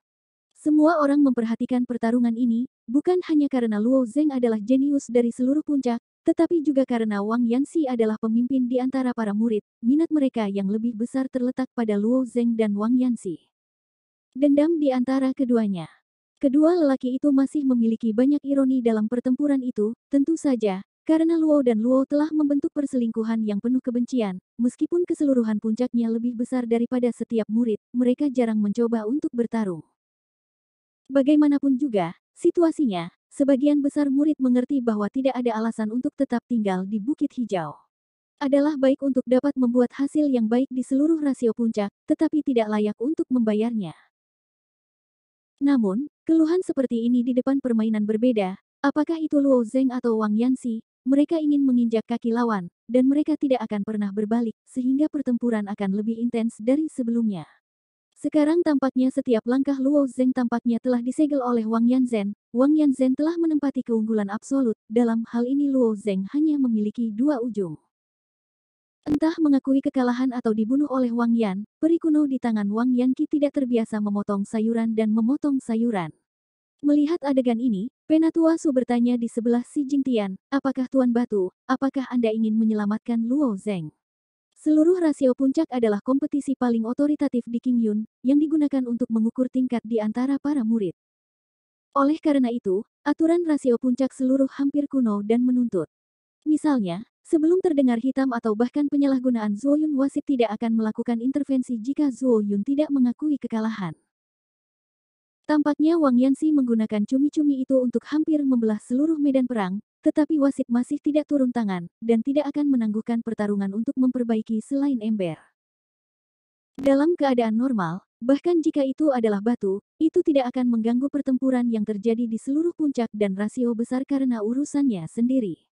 [SPEAKER 1] Semua orang memperhatikan pertarungan ini, bukan hanya karena Luo Zeng adalah jenius dari seluruh puncak, tetapi juga karena Wang Yanxi adalah pemimpin di antara para murid, minat mereka yang lebih besar terletak pada Luo Zeng dan Wang Yanxi. Dendam di antara keduanya. Kedua lelaki itu masih memiliki banyak ironi dalam pertempuran itu, tentu saja, karena Luo dan Luo telah membentuk perselingkuhan yang penuh kebencian, meskipun keseluruhan puncaknya lebih besar daripada setiap murid, mereka jarang mencoba untuk bertarung. Bagaimanapun juga, situasinya, sebagian besar murid mengerti bahwa tidak ada alasan untuk tetap tinggal di Bukit Hijau. Adalah baik untuk dapat membuat hasil yang baik di seluruh rasio puncak, tetapi tidak layak untuk membayarnya. Namun, keluhan seperti ini di depan permainan berbeda, apakah itu Luo Zeng atau Wang Yanxi, mereka ingin menginjak kaki lawan, dan mereka tidak akan pernah berbalik, sehingga pertempuran akan lebih intens dari sebelumnya. Sekarang tampaknya setiap langkah Luo Zeng tampaknya telah disegel oleh Wang Yanzen. Wang Yanzen telah menempati keunggulan absolut, dalam hal ini Luo Zeng hanya memiliki dua ujung. Entah mengakui kekalahan atau dibunuh oleh Wang Yan, peri kuno di tangan Wang Yan Ki tidak terbiasa memotong sayuran dan memotong sayuran. Melihat adegan ini, Penatua Su bertanya di sebelah Si Jing Tian, apakah Tuan Batu, apakah Anda ingin menyelamatkan Luo Zeng? Seluruh rasio puncak adalah kompetisi paling otoritatif di Yun, yang digunakan untuk mengukur tingkat di antara para murid. Oleh karena itu, aturan rasio puncak seluruh hampir kuno dan menuntut. Misalnya, sebelum terdengar hitam atau bahkan penyalahgunaan Zuo Yun wasit tidak akan melakukan intervensi jika Zuo Yun tidak mengakui kekalahan. Tampaknya Wang Yansi menggunakan cumi-cumi itu untuk hampir membelah seluruh medan perang, tetapi wasit masih tidak turun tangan, dan tidak akan menangguhkan pertarungan untuk memperbaiki selain ember. Dalam keadaan normal, bahkan jika itu adalah batu, itu tidak akan mengganggu pertempuran yang terjadi di seluruh puncak dan rasio besar karena urusannya sendiri.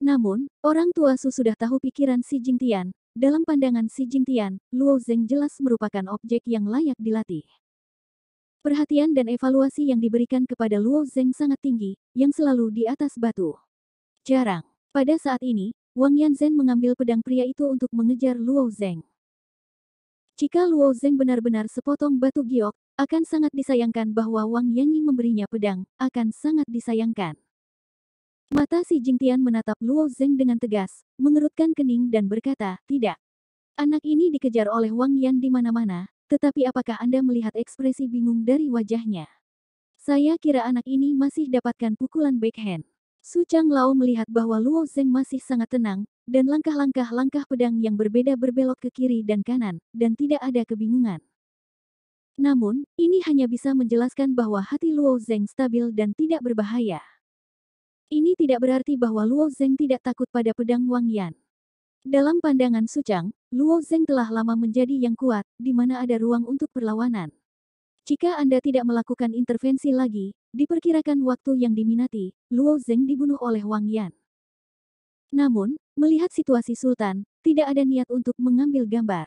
[SPEAKER 1] Namun, orang tua Su sudah tahu pikiran Si Jingtian, dalam pandangan Si Jingtian, Luo Zeng jelas merupakan objek yang layak dilatih. Perhatian dan evaluasi yang diberikan kepada Luo Zeng sangat tinggi, yang selalu di atas batu. Jarang. Pada saat ini, Wang Yanzhen mengambil pedang pria itu untuk mengejar Luo Zeng. Jika Luo Zeng benar-benar sepotong batu giok, akan sangat disayangkan bahwa Wang Yanyi memberinya pedang, akan sangat disayangkan. Mata si Jingtian menatap Luo Zeng dengan tegas, mengerutkan kening dan berkata, tidak. Anak ini dikejar oleh Wang Yan di mana-mana, tetapi apakah Anda melihat ekspresi bingung dari wajahnya? Saya kira anak ini masih dapatkan pukulan backhand. Su Chang Lao melihat bahwa Luo Zeng masih sangat tenang, dan langkah-langkah-langkah pedang yang berbeda berbelok ke kiri dan kanan, dan tidak ada kebingungan. Namun, ini hanya bisa menjelaskan bahwa hati Luo Zeng stabil dan tidak berbahaya. Ini tidak berarti bahwa Luo Zeng tidak takut pada pedang Wang Yan. Dalam pandangan Su Chang, Luo Zeng telah lama menjadi yang kuat, di mana ada ruang untuk perlawanan. Jika Anda tidak melakukan intervensi lagi, Diperkirakan waktu yang diminati, Luo Zeng dibunuh oleh Wang Yan. Namun, melihat situasi Sultan, tidak ada niat untuk mengambil gambar.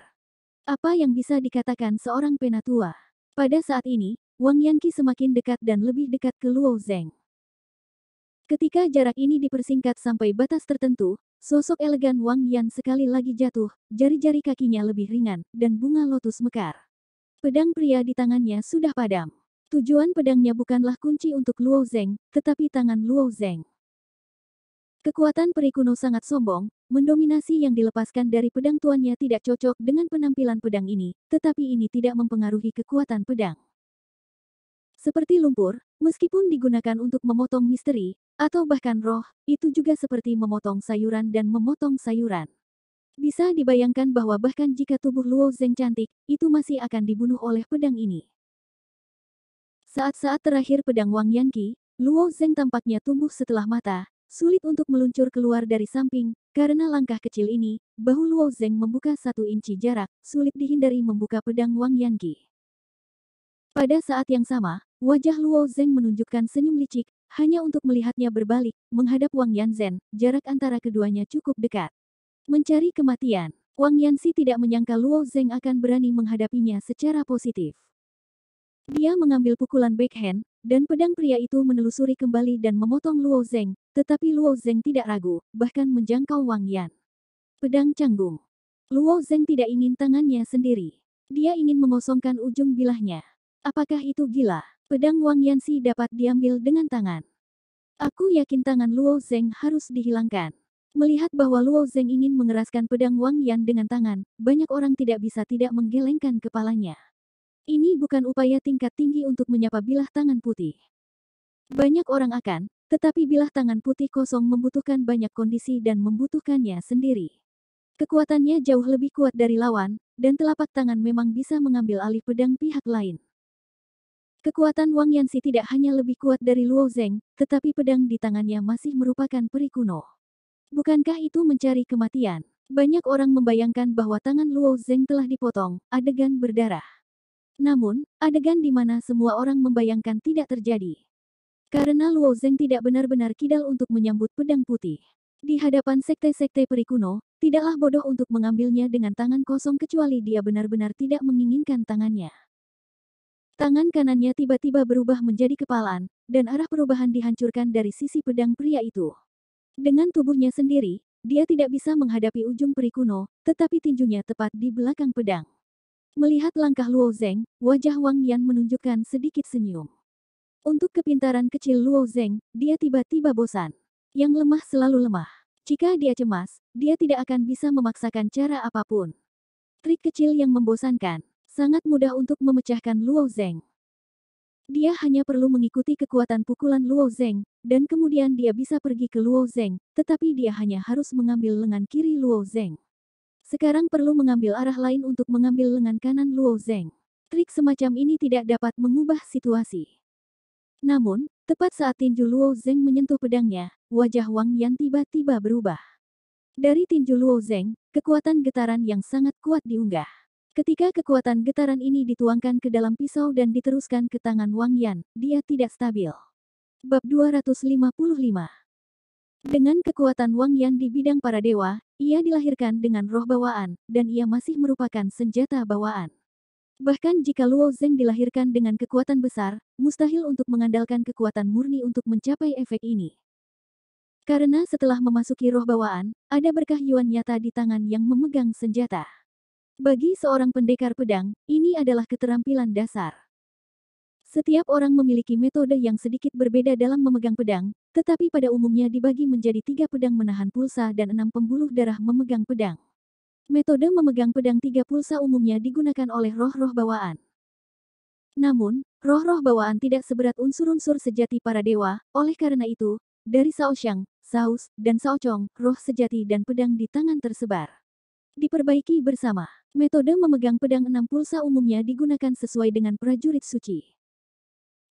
[SPEAKER 1] Apa yang bisa dikatakan seorang penatua? Pada saat ini, Wang Yanqi semakin dekat dan lebih dekat ke Luo Zeng. Ketika jarak ini dipersingkat sampai batas tertentu, sosok elegan Wang Yan sekali lagi jatuh, jari-jari kakinya lebih ringan, dan bunga lotus mekar. Pedang pria di tangannya sudah padam. Tujuan pedangnya bukanlah kunci untuk Luo Zeng, tetapi tangan Luo Zeng. Kekuatan perikuno sangat sombong, mendominasi yang dilepaskan dari pedang tuannya tidak cocok dengan penampilan pedang ini, tetapi ini tidak mempengaruhi kekuatan pedang. Seperti lumpur, meskipun digunakan untuk memotong misteri, atau bahkan roh, itu juga seperti memotong sayuran dan memotong sayuran. Bisa dibayangkan bahwa bahkan jika tubuh Luo Zeng cantik, itu masih akan dibunuh oleh pedang ini. Saat-saat terakhir pedang Wang Yanqi, Luo Zeng tampaknya tumbuh setelah mata, sulit untuk meluncur keluar dari samping, karena langkah kecil ini, bahu Luo Zeng membuka satu inci jarak, sulit dihindari membuka pedang Wang Yanqi. Pada saat yang sama, wajah Luo Zeng menunjukkan senyum licik, hanya untuk melihatnya berbalik, menghadap Wang Yanzen, jarak antara keduanya cukup dekat. Mencari kematian, Wang Yanxi tidak menyangka Luo Zeng akan berani menghadapinya secara positif. Dia mengambil pukulan backhand, dan pedang pria itu menelusuri kembali dan memotong Luo Zeng, tetapi Luo Zeng tidak ragu, bahkan menjangkau Wang Yan. Pedang canggung. Luo Zeng tidak ingin tangannya sendiri. Dia ingin mengosongkan ujung bilahnya. Apakah itu gila? Pedang Wang Yan si dapat diambil dengan tangan. Aku yakin tangan Luo Zeng harus dihilangkan. Melihat bahwa Luo Zeng ingin mengeraskan pedang Wang Yan dengan tangan, banyak orang tidak bisa tidak menggelengkan kepalanya. Ini bukan upaya tingkat tinggi untuk menyapa bilah tangan putih. Banyak orang akan, tetapi bilah tangan putih kosong membutuhkan banyak kondisi dan membutuhkannya sendiri. Kekuatannya jauh lebih kuat dari lawan, dan telapak tangan memang bisa mengambil alih pedang pihak lain. Kekuatan Wang Yansi tidak hanya lebih kuat dari Luo Zeng, tetapi pedang di tangannya masih merupakan peri kuno. Bukankah itu mencari kematian? Banyak orang membayangkan bahwa tangan Luo Zeng telah dipotong, adegan berdarah. Namun, adegan di mana semua orang membayangkan tidak terjadi. Karena Luo Zeng tidak benar-benar kidal untuk menyambut pedang putih. Di hadapan sekte-sekte perikuno, tidaklah bodoh untuk mengambilnya dengan tangan kosong kecuali dia benar-benar tidak menginginkan tangannya. Tangan kanannya tiba-tiba berubah menjadi kepalan, dan arah perubahan dihancurkan dari sisi pedang pria itu. Dengan tubuhnya sendiri, dia tidak bisa menghadapi ujung perikuno, tetapi tinjunya tepat di belakang pedang. Melihat langkah Luo Zeng, wajah Wang Yan menunjukkan sedikit senyum. Untuk kepintaran kecil Luo Zeng, dia tiba-tiba bosan. Yang lemah selalu lemah. Jika dia cemas, dia tidak akan bisa memaksakan cara apapun. Trik kecil yang membosankan, sangat mudah untuk memecahkan Luo Zeng. Dia hanya perlu mengikuti kekuatan pukulan Luo Zeng, dan kemudian dia bisa pergi ke Luo Zeng, tetapi dia hanya harus mengambil lengan kiri Luo Zeng. Sekarang perlu mengambil arah lain untuk mengambil lengan kanan Luo Zeng. Trik semacam ini tidak dapat mengubah situasi. Namun, tepat saat tinju Luo Zeng menyentuh pedangnya, wajah Wang Yan tiba-tiba berubah. Dari tinju Luo Zeng, kekuatan getaran yang sangat kuat diunggah. Ketika kekuatan getaran ini dituangkan ke dalam pisau dan diteruskan ke tangan Wang Yan, dia tidak stabil. Bab 255 dengan kekuatan Wang Yan di bidang para dewa, ia dilahirkan dengan roh bawaan, dan ia masih merupakan senjata bawaan. Bahkan jika Luo Zeng dilahirkan dengan kekuatan besar, mustahil untuk mengandalkan kekuatan murni untuk mencapai efek ini. Karena setelah memasuki roh bawaan, ada berkah Yuan nyata di tangan yang memegang senjata. Bagi seorang pendekar pedang, ini adalah keterampilan dasar. Setiap orang memiliki metode yang sedikit berbeda dalam memegang pedang, tetapi pada umumnya dibagi menjadi tiga pedang menahan pulsa dan enam pembuluh darah memegang pedang. Metode memegang pedang tiga pulsa umumnya digunakan oleh roh-roh bawaan. Namun, roh-roh bawaan tidak seberat unsur-unsur sejati para dewa, oleh karena itu, dari Shaoxiang, Saus, dan Saocong, roh sejati dan pedang di tangan tersebar. Diperbaiki bersama, metode memegang pedang enam pulsa umumnya digunakan sesuai dengan prajurit suci.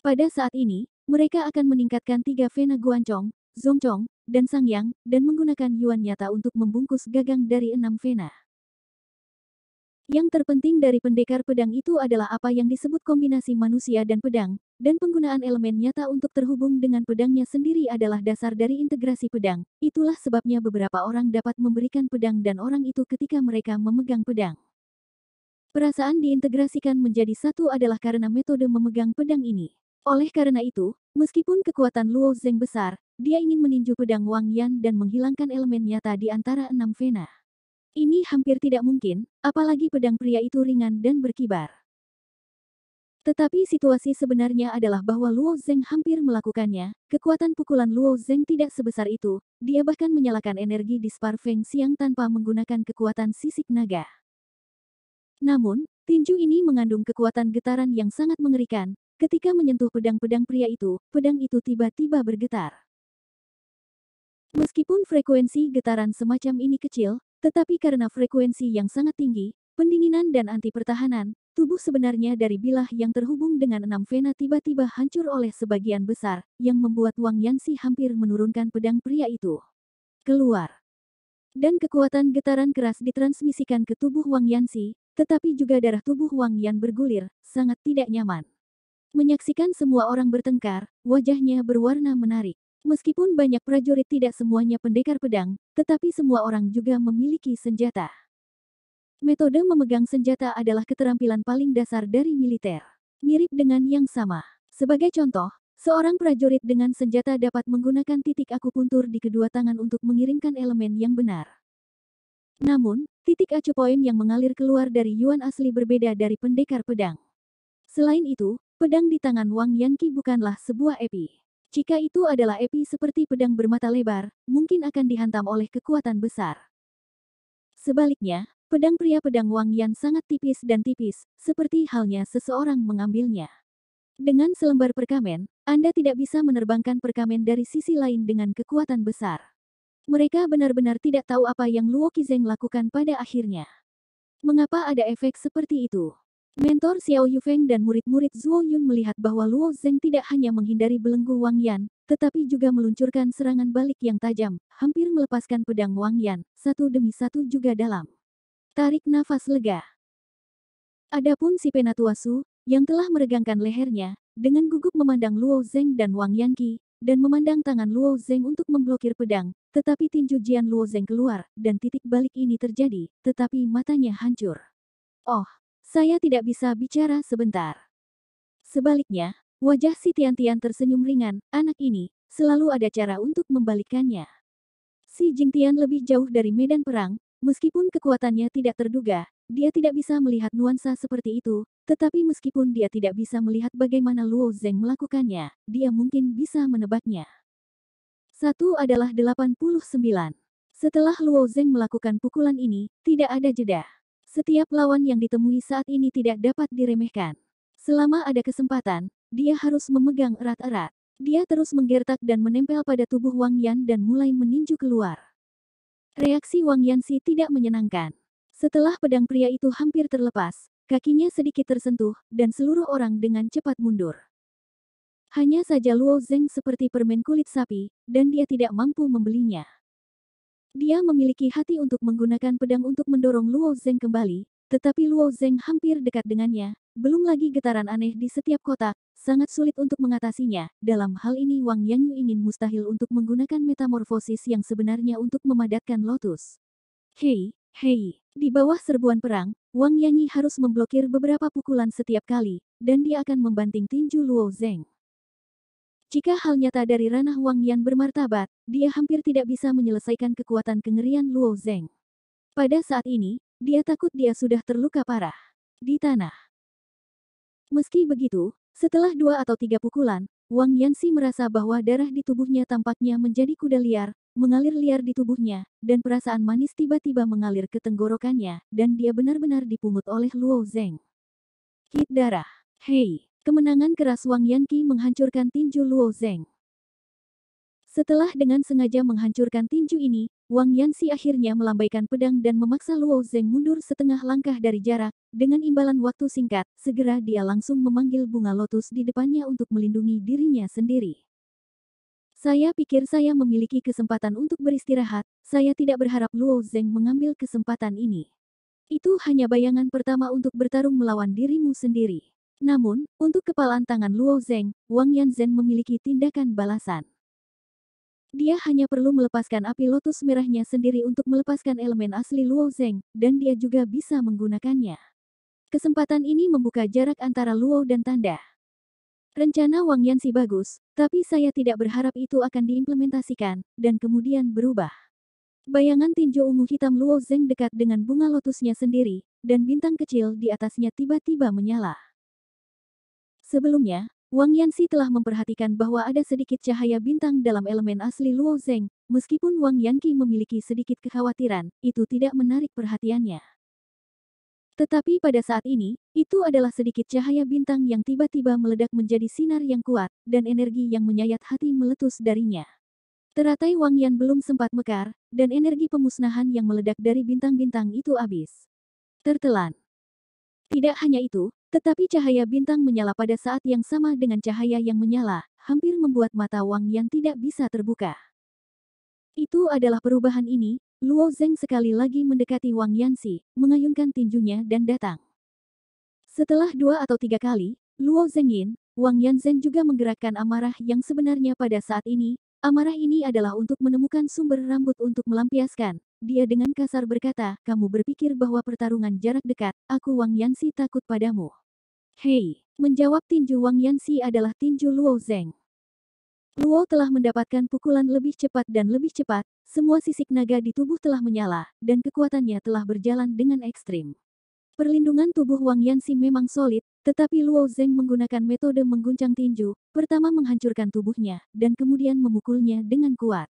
[SPEAKER 1] Pada saat ini, mereka akan meningkatkan tiga vena guancong, zongcong, dan sangyang, dan menggunakan yuan nyata untuk membungkus gagang dari enam vena. Yang terpenting dari pendekar pedang itu adalah apa yang disebut kombinasi manusia dan pedang, dan penggunaan elemen nyata untuk terhubung dengan pedangnya sendiri adalah dasar dari integrasi pedang. Itulah sebabnya beberapa orang dapat memberikan pedang dan orang itu ketika mereka memegang pedang. Perasaan diintegrasikan menjadi satu adalah karena metode memegang pedang ini. Oleh karena itu, meskipun kekuatan Luo Zeng besar, dia ingin meninju pedang Wang Yan dan menghilangkan elemen nyata di antara enam vena. Ini hampir tidak mungkin, apalagi pedang pria itu ringan dan berkibar. Tetapi situasi sebenarnya adalah bahwa Luo Zeng hampir melakukannya, kekuatan pukulan Luo Zeng tidak sebesar itu, dia bahkan menyalakan energi di Spar Feng Siang tanpa menggunakan kekuatan sisik naga. Namun, tinju ini mengandung kekuatan getaran yang sangat mengerikan, Ketika menyentuh pedang-pedang pria itu, pedang itu tiba-tiba bergetar. Meskipun frekuensi getaran semacam ini kecil, tetapi karena frekuensi yang sangat tinggi, pendinginan dan anti pertahanan, tubuh sebenarnya dari bilah yang terhubung dengan enam vena tiba-tiba hancur oleh sebagian besar, yang membuat Wang Yansi hampir menurunkan pedang pria itu. Keluar. Dan kekuatan getaran keras ditransmisikan ke tubuh Wang Yansi, tetapi juga darah tubuh Wang Yan bergulir, sangat tidak nyaman. Menyaksikan semua orang bertengkar, wajahnya berwarna menarik. Meskipun banyak prajurit tidak semuanya pendekar pedang, tetapi semua orang juga memiliki senjata. Metode memegang senjata adalah keterampilan paling dasar dari militer. Mirip dengan yang sama. Sebagai contoh, seorang prajurit dengan senjata dapat menggunakan titik akupuntur di kedua tangan untuk mengirimkan elemen yang benar. Namun, titik acupoin yang mengalir keluar dari Yuan asli berbeda dari pendekar pedang. Selain itu, Pedang di tangan Wang Yanqi bukanlah sebuah epi. Jika itu adalah epi seperti pedang bermata lebar, mungkin akan dihantam oleh kekuatan besar. Sebaliknya, pedang pria pedang Wang Yan sangat tipis dan tipis, seperti halnya seseorang mengambilnya. Dengan selembar perkamen, Anda tidak bisa menerbangkan perkamen dari sisi lain dengan kekuatan besar. Mereka benar-benar tidak tahu apa yang Luo Kizeng lakukan pada akhirnya. Mengapa ada efek seperti itu? Mentor Xiao Yufeng dan murid-murid Zhuo Yun melihat bahwa Luo Zeng tidak hanya menghindari belenggu Wang Yan, tetapi juga meluncurkan serangan balik yang tajam, hampir melepaskan pedang Wang Yan, satu demi satu juga dalam. Tarik nafas lega. Adapun si penatua yang telah meregangkan lehernya, dengan gugup memandang Luo Zeng dan Wang Yan dan memandang tangan Luo Zeng untuk memblokir pedang, tetapi tinju Jian Luo Zeng keluar, dan titik balik ini terjadi, tetapi matanya hancur. Oh, saya tidak bisa bicara sebentar. Sebaliknya, wajah si Tian-Tian tersenyum ringan, anak ini, selalu ada cara untuk membalikkannya. Si Jing Tian lebih jauh dari medan perang, meskipun kekuatannya tidak terduga, dia tidak bisa melihat nuansa seperti itu, tetapi meskipun dia tidak bisa melihat bagaimana Luo Zeng melakukannya, dia mungkin bisa menebaknya. Satu adalah 89. Setelah Luo Zeng melakukan pukulan ini, tidak ada jeda. Setiap lawan yang ditemui saat ini tidak dapat diremehkan. Selama ada kesempatan, dia harus memegang erat-erat. Dia terus menggertak dan menempel pada tubuh Wang Yan dan mulai meninju keluar. Reaksi Wang Yan Yansi tidak menyenangkan. Setelah pedang pria itu hampir terlepas, kakinya sedikit tersentuh, dan seluruh orang dengan cepat mundur. Hanya saja Luo Zeng seperti permen kulit sapi, dan dia tidak mampu membelinya. Dia memiliki hati untuk menggunakan pedang untuk mendorong Luo Zeng kembali, tetapi Luo Zeng hampir dekat dengannya, belum lagi getaran aneh di setiap kota, sangat sulit untuk mengatasinya. Dalam hal ini Wang Yanyu ingin mustahil untuk menggunakan metamorfosis yang sebenarnya untuk memadatkan lotus. Hei, hei, di bawah serbuan perang, Wang Yanyi harus memblokir beberapa pukulan setiap kali, dan dia akan membanting tinju Luo Zeng. Jika hal nyata dari ranah Wang yang bermartabat, dia hampir tidak bisa menyelesaikan kekuatan kengerian Luo Zeng. Pada saat ini, dia takut dia sudah terluka parah. Di tanah. Meski begitu, setelah dua atau tiga pukulan, Wang Yansi merasa bahwa darah di tubuhnya tampaknya menjadi kuda liar, mengalir liar di tubuhnya, dan perasaan manis tiba-tiba mengalir ke tenggorokannya, dan dia benar-benar dipungut oleh Luo Zeng. Hit darah. Hei, Kemenangan keras Wang Yanqi menghancurkan tinju Luo Zeng. Setelah dengan sengaja menghancurkan tinju ini, Wang Yanxi akhirnya melambaikan pedang dan memaksa Luo Zeng mundur setengah langkah dari jarak. Dengan imbalan waktu singkat, segera dia langsung memanggil bunga lotus di depannya untuk melindungi dirinya sendiri. Saya pikir saya memiliki kesempatan untuk beristirahat, saya tidak berharap Luo Zeng mengambil kesempatan ini. Itu hanya bayangan pertama untuk bertarung melawan dirimu sendiri. Namun, untuk kepalan tangan Luo Zeng, Wang Yanzhen memiliki tindakan balasan. Dia hanya perlu melepaskan api lotus merahnya sendiri untuk melepaskan elemen asli Luo Zeng, dan dia juga bisa menggunakannya. Kesempatan ini membuka jarak antara Luo dan Tanda. Rencana Wang Yanzi bagus, tapi saya tidak berharap itu akan diimplementasikan, dan kemudian berubah. Bayangan tinju ungu hitam Luo Zeng dekat dengan bunga lotusnya sendiri, dan bintang kecil di atasnya tiba-tiba menyala. Sebelumnya, Wang Yansi telah memperhatikan bahwa ada sedikit cahaya bintang dalam elemen asli Luo Zeng, meskipun Wang Yanqi memiliki sedikit kekhawatiran, itu tidak menarik perhatiannya. Tetapi pada saat ini, itu adalah sedikit cahaya bintang yang tiba-tiba meledak menjadi sinar yang kuat, dan energi yang menyayat hati meletus darinya. Teratai Wang Yan belum sempat mekar, dan energi pemusnahan yang meledak dari bintang-bintang itu habis. Tertelan. Tidak hanya itu, tetapi cahaya bintang menyala pada saat yang sama dengan cahaya yang menyala, hampir membuat mata Wang yang tidak bisa terbuka. Itu adalah perubahan ini, Luo Zeng sekali lagi mendekati Wang Yansi, mengayunkan tinjunya dan datang. Setelah dua atau tiga kali, Luo Yin, Wang Yanzhen juga menggerakkan amarah yang sebenarnya pada saat ini, Amarah ini adalah untuk menemukan sumber rambut untuk melampiaskan. Dia dengan kasar berkata, kamu berpikir bahwa pertarungan jarak dekat, aku Wang Yansi takut padamu. Hei, menjawab tinju Wang Yansi adalah tinju Luo Zeng. Luo telah mendapatkan pukulan lebih cepat dan lebih cepat, semua sisik naga di tubuh telah menyala, dan kekuatannya telah berjalan dengan ekstrim. Perlindungan tubuh Wang Yansi memang solid, tetapi Luo Zeng menggunakan metode mengguncang tinju, pertama menghancurkan tubuhnya, dan kemudian memukulnya dengan kuat.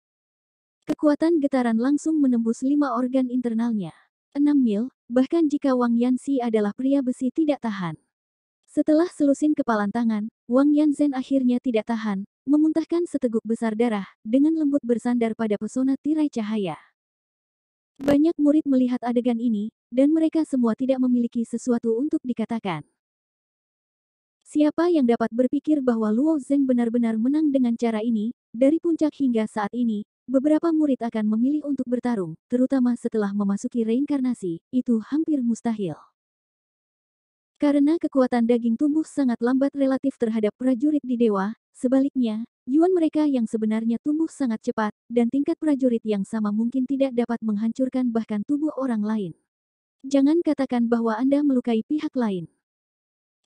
[SPEAKER 1] Kekuatan getaran langsung menembus lima organ internalnya. Enam mil, bahkan jika Wang Yanxi adalah pria besi tidak tahan. Setelah selusin kepalan tangan, Wang Yanzen akhirnya tidak tahan, memuntahkan seteguk besar darah, dengan lembut bersandar pada pesona tirai cahaya. Banyak murid melihat adegan ini, dan mereka semua tidak memiliki sesuatu untuk dikatakan. Siapa yang dapat berpikir bahwa Luo Zeng benar-benar menang dengan cara ini, dari puncak hingga saat ini, beberapa murid akan memilih untuk bertarung, terutama setelah memasuki reinkarnasi, itu hampir mustahil. Karena kekuatan daging tumbuh sangat lambat relatif terhadap prajurit di dewa, sebaliknya, yuan mereka yang sebenarnya tumbuh sangat cepat, dan tingkat prajurit yang sama mungkin tidak dapat menghancurkan bahkan tubuh orang lain. Jangan katakan bahwa Anda melukai pihak lain.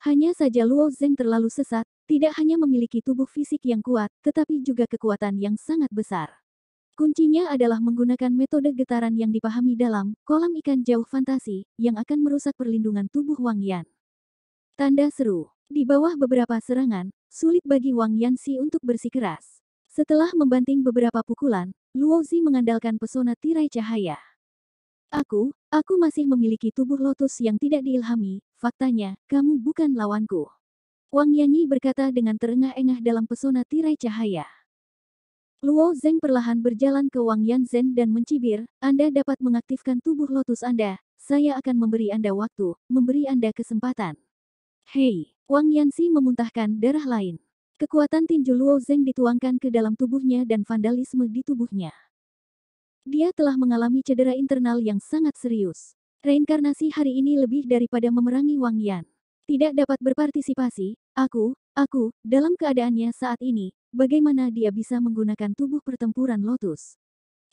[SPEAKER 1] Hanya saja Luo Zeng terlalu sesat, tidak hanya memiliki tubuh fisik yang kuat, tetapi juga kekuatan yang sangat besar. Kuncinya adalah menggunakan metode getaran yang dipahami dalam kolam ikan jauh fantasi, yang akan merusak perlindungan tubuh Wang Yan. Tanda seru. Di bawah beberapa serangan, sulit bagi Wang Yan si untuk bersikeras. Setelah membanting beberapa pukulan, Zi mengandalkan pesona tirai cahaya. Aku, aku masih memiliki tubuh lotus yang tidak diilhami, faktanya, kamu bukan lawanku. Wang Yanyi berkata dengan terengah-engah dalam pesona tirai cahaya. Luo Zeng perlahan berjalan ke Wang Yanzhen dan mencibir, Anda dapat mengaktifkan tubuh lotus Anda, saya akan memberi Anda waktu, memberi Anda kesempatan. Hei, Wang Si memuntahkan darah lain. Kekuatan tinju Luo Zeng dituangkan ke dalam tubuhnya dan vandalisme di tubuhnya. Dia telah mengalami cedera internal yang sangat serius. Reinkarnasi hari ini lebih daripada memerangi Wang Yan. Tidak dapat berpartisipasi, aku, aku, dalam keadaannya saat ini, bagaimana dia bisa menggunakan tubuh pertempuran Lotus.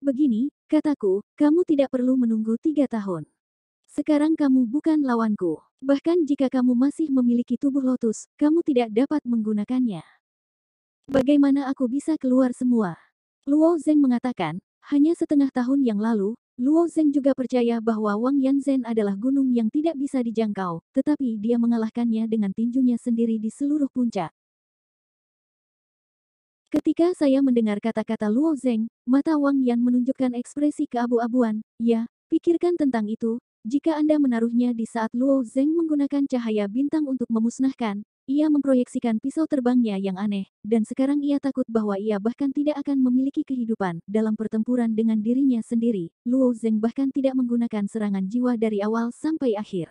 [SPEAKER 1] Begini, kataku, kamu tidak perlu menunggu tiga tahun. Sekarang kamu bukan lawanku. Bahkan jika kamu masih memiliki tubuh lotus, kamu tidak dapat menggunakannya. Bagaimana aku bisa keluar semua? Luo Zeng mengatakan, hanya setengah tahun yang lalu, Luo Zeng juga percaya bahwa Wang Yanzhen adalah gunung yang tidak bisa dijangkau, tetapi dia mengalahkannya dengan tinjunya sendiri di seluruh puncak. Ketika saya mendengar kata-kata Luo Zeng, mata Wang Yan menunjukkan ekspresi keabu-abuan, ya, pikirkan tentang itu, jika Anda menaruhnya di saat Luo Zeng menggunakan cahaya bintang untuk memusnahkan, ia memproyeksikan pisau terbangnya yang aneh, dan sekarang ia takut bahwa ia bahkan tidak akan memiliki kehidupan dalam pertempuran dengan dirinya sendiri. Luo Zeng bahkan tidak menggunakan serangan jiwa dari awal sampai akhir.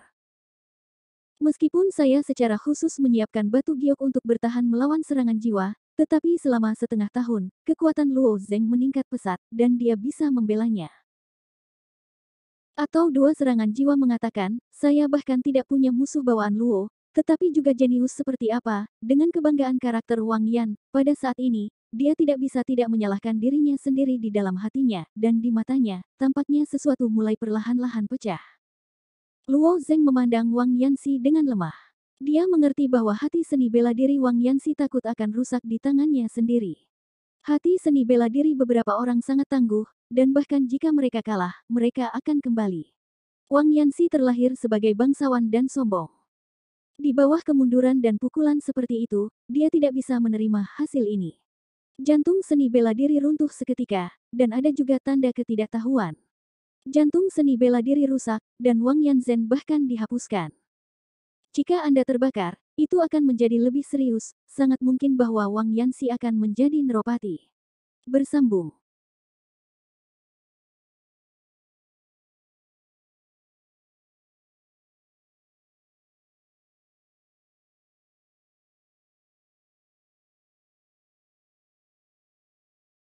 [SPEAKER 1] Meskipun saya secara khusus menyiapkan batu giok untuk bertahan melawan serangan jiwa, tetapi selama setengah tahun, kekuatan Luo Zeng meningkat pesat, dan dia bisa membelanya. Atau dua serangan jiwa mengatakan, saya bahkan tidak punya musuh bawaan Luo, tetapi juga jenius seperti apa, dengan kebanggaan karakter Wang Yan, pada saat ini, dia tidak bisa tidak menyalahkan dirinya sendiri di dalam hatinya, dan di matanya, tampaknya sesuatu mulai perlahan-lahan pecah. Luo Zeng memandang Wang Yansi dengan lemah. Dia mengerti bahwa hati seni bela diri Wang Yansi takut akan rusak di tangannya sendiri. Hati seni bela diri beberapa orang sangat tangguh, dan bahkan jika mereka kalah, mereka akan kembali. Wang Yansi terlahir sebagai bangsawan dan sombong. Di bawah kemunduran dan pukulan seperti itu, dia tidak bisa menerima hasil ini. Jantung seni bela diri runtuh seketika, dan ada juga tanda ketidaktahuan. Jantung seni bela diri rusak, dan Wang Yanzhen bahkan dihapuskan. Jika Anda terbakar, itu akan menjadi lebih serius, sangat mungkin bahwa Wang Yanzi akan menjadi neropati. Bersambung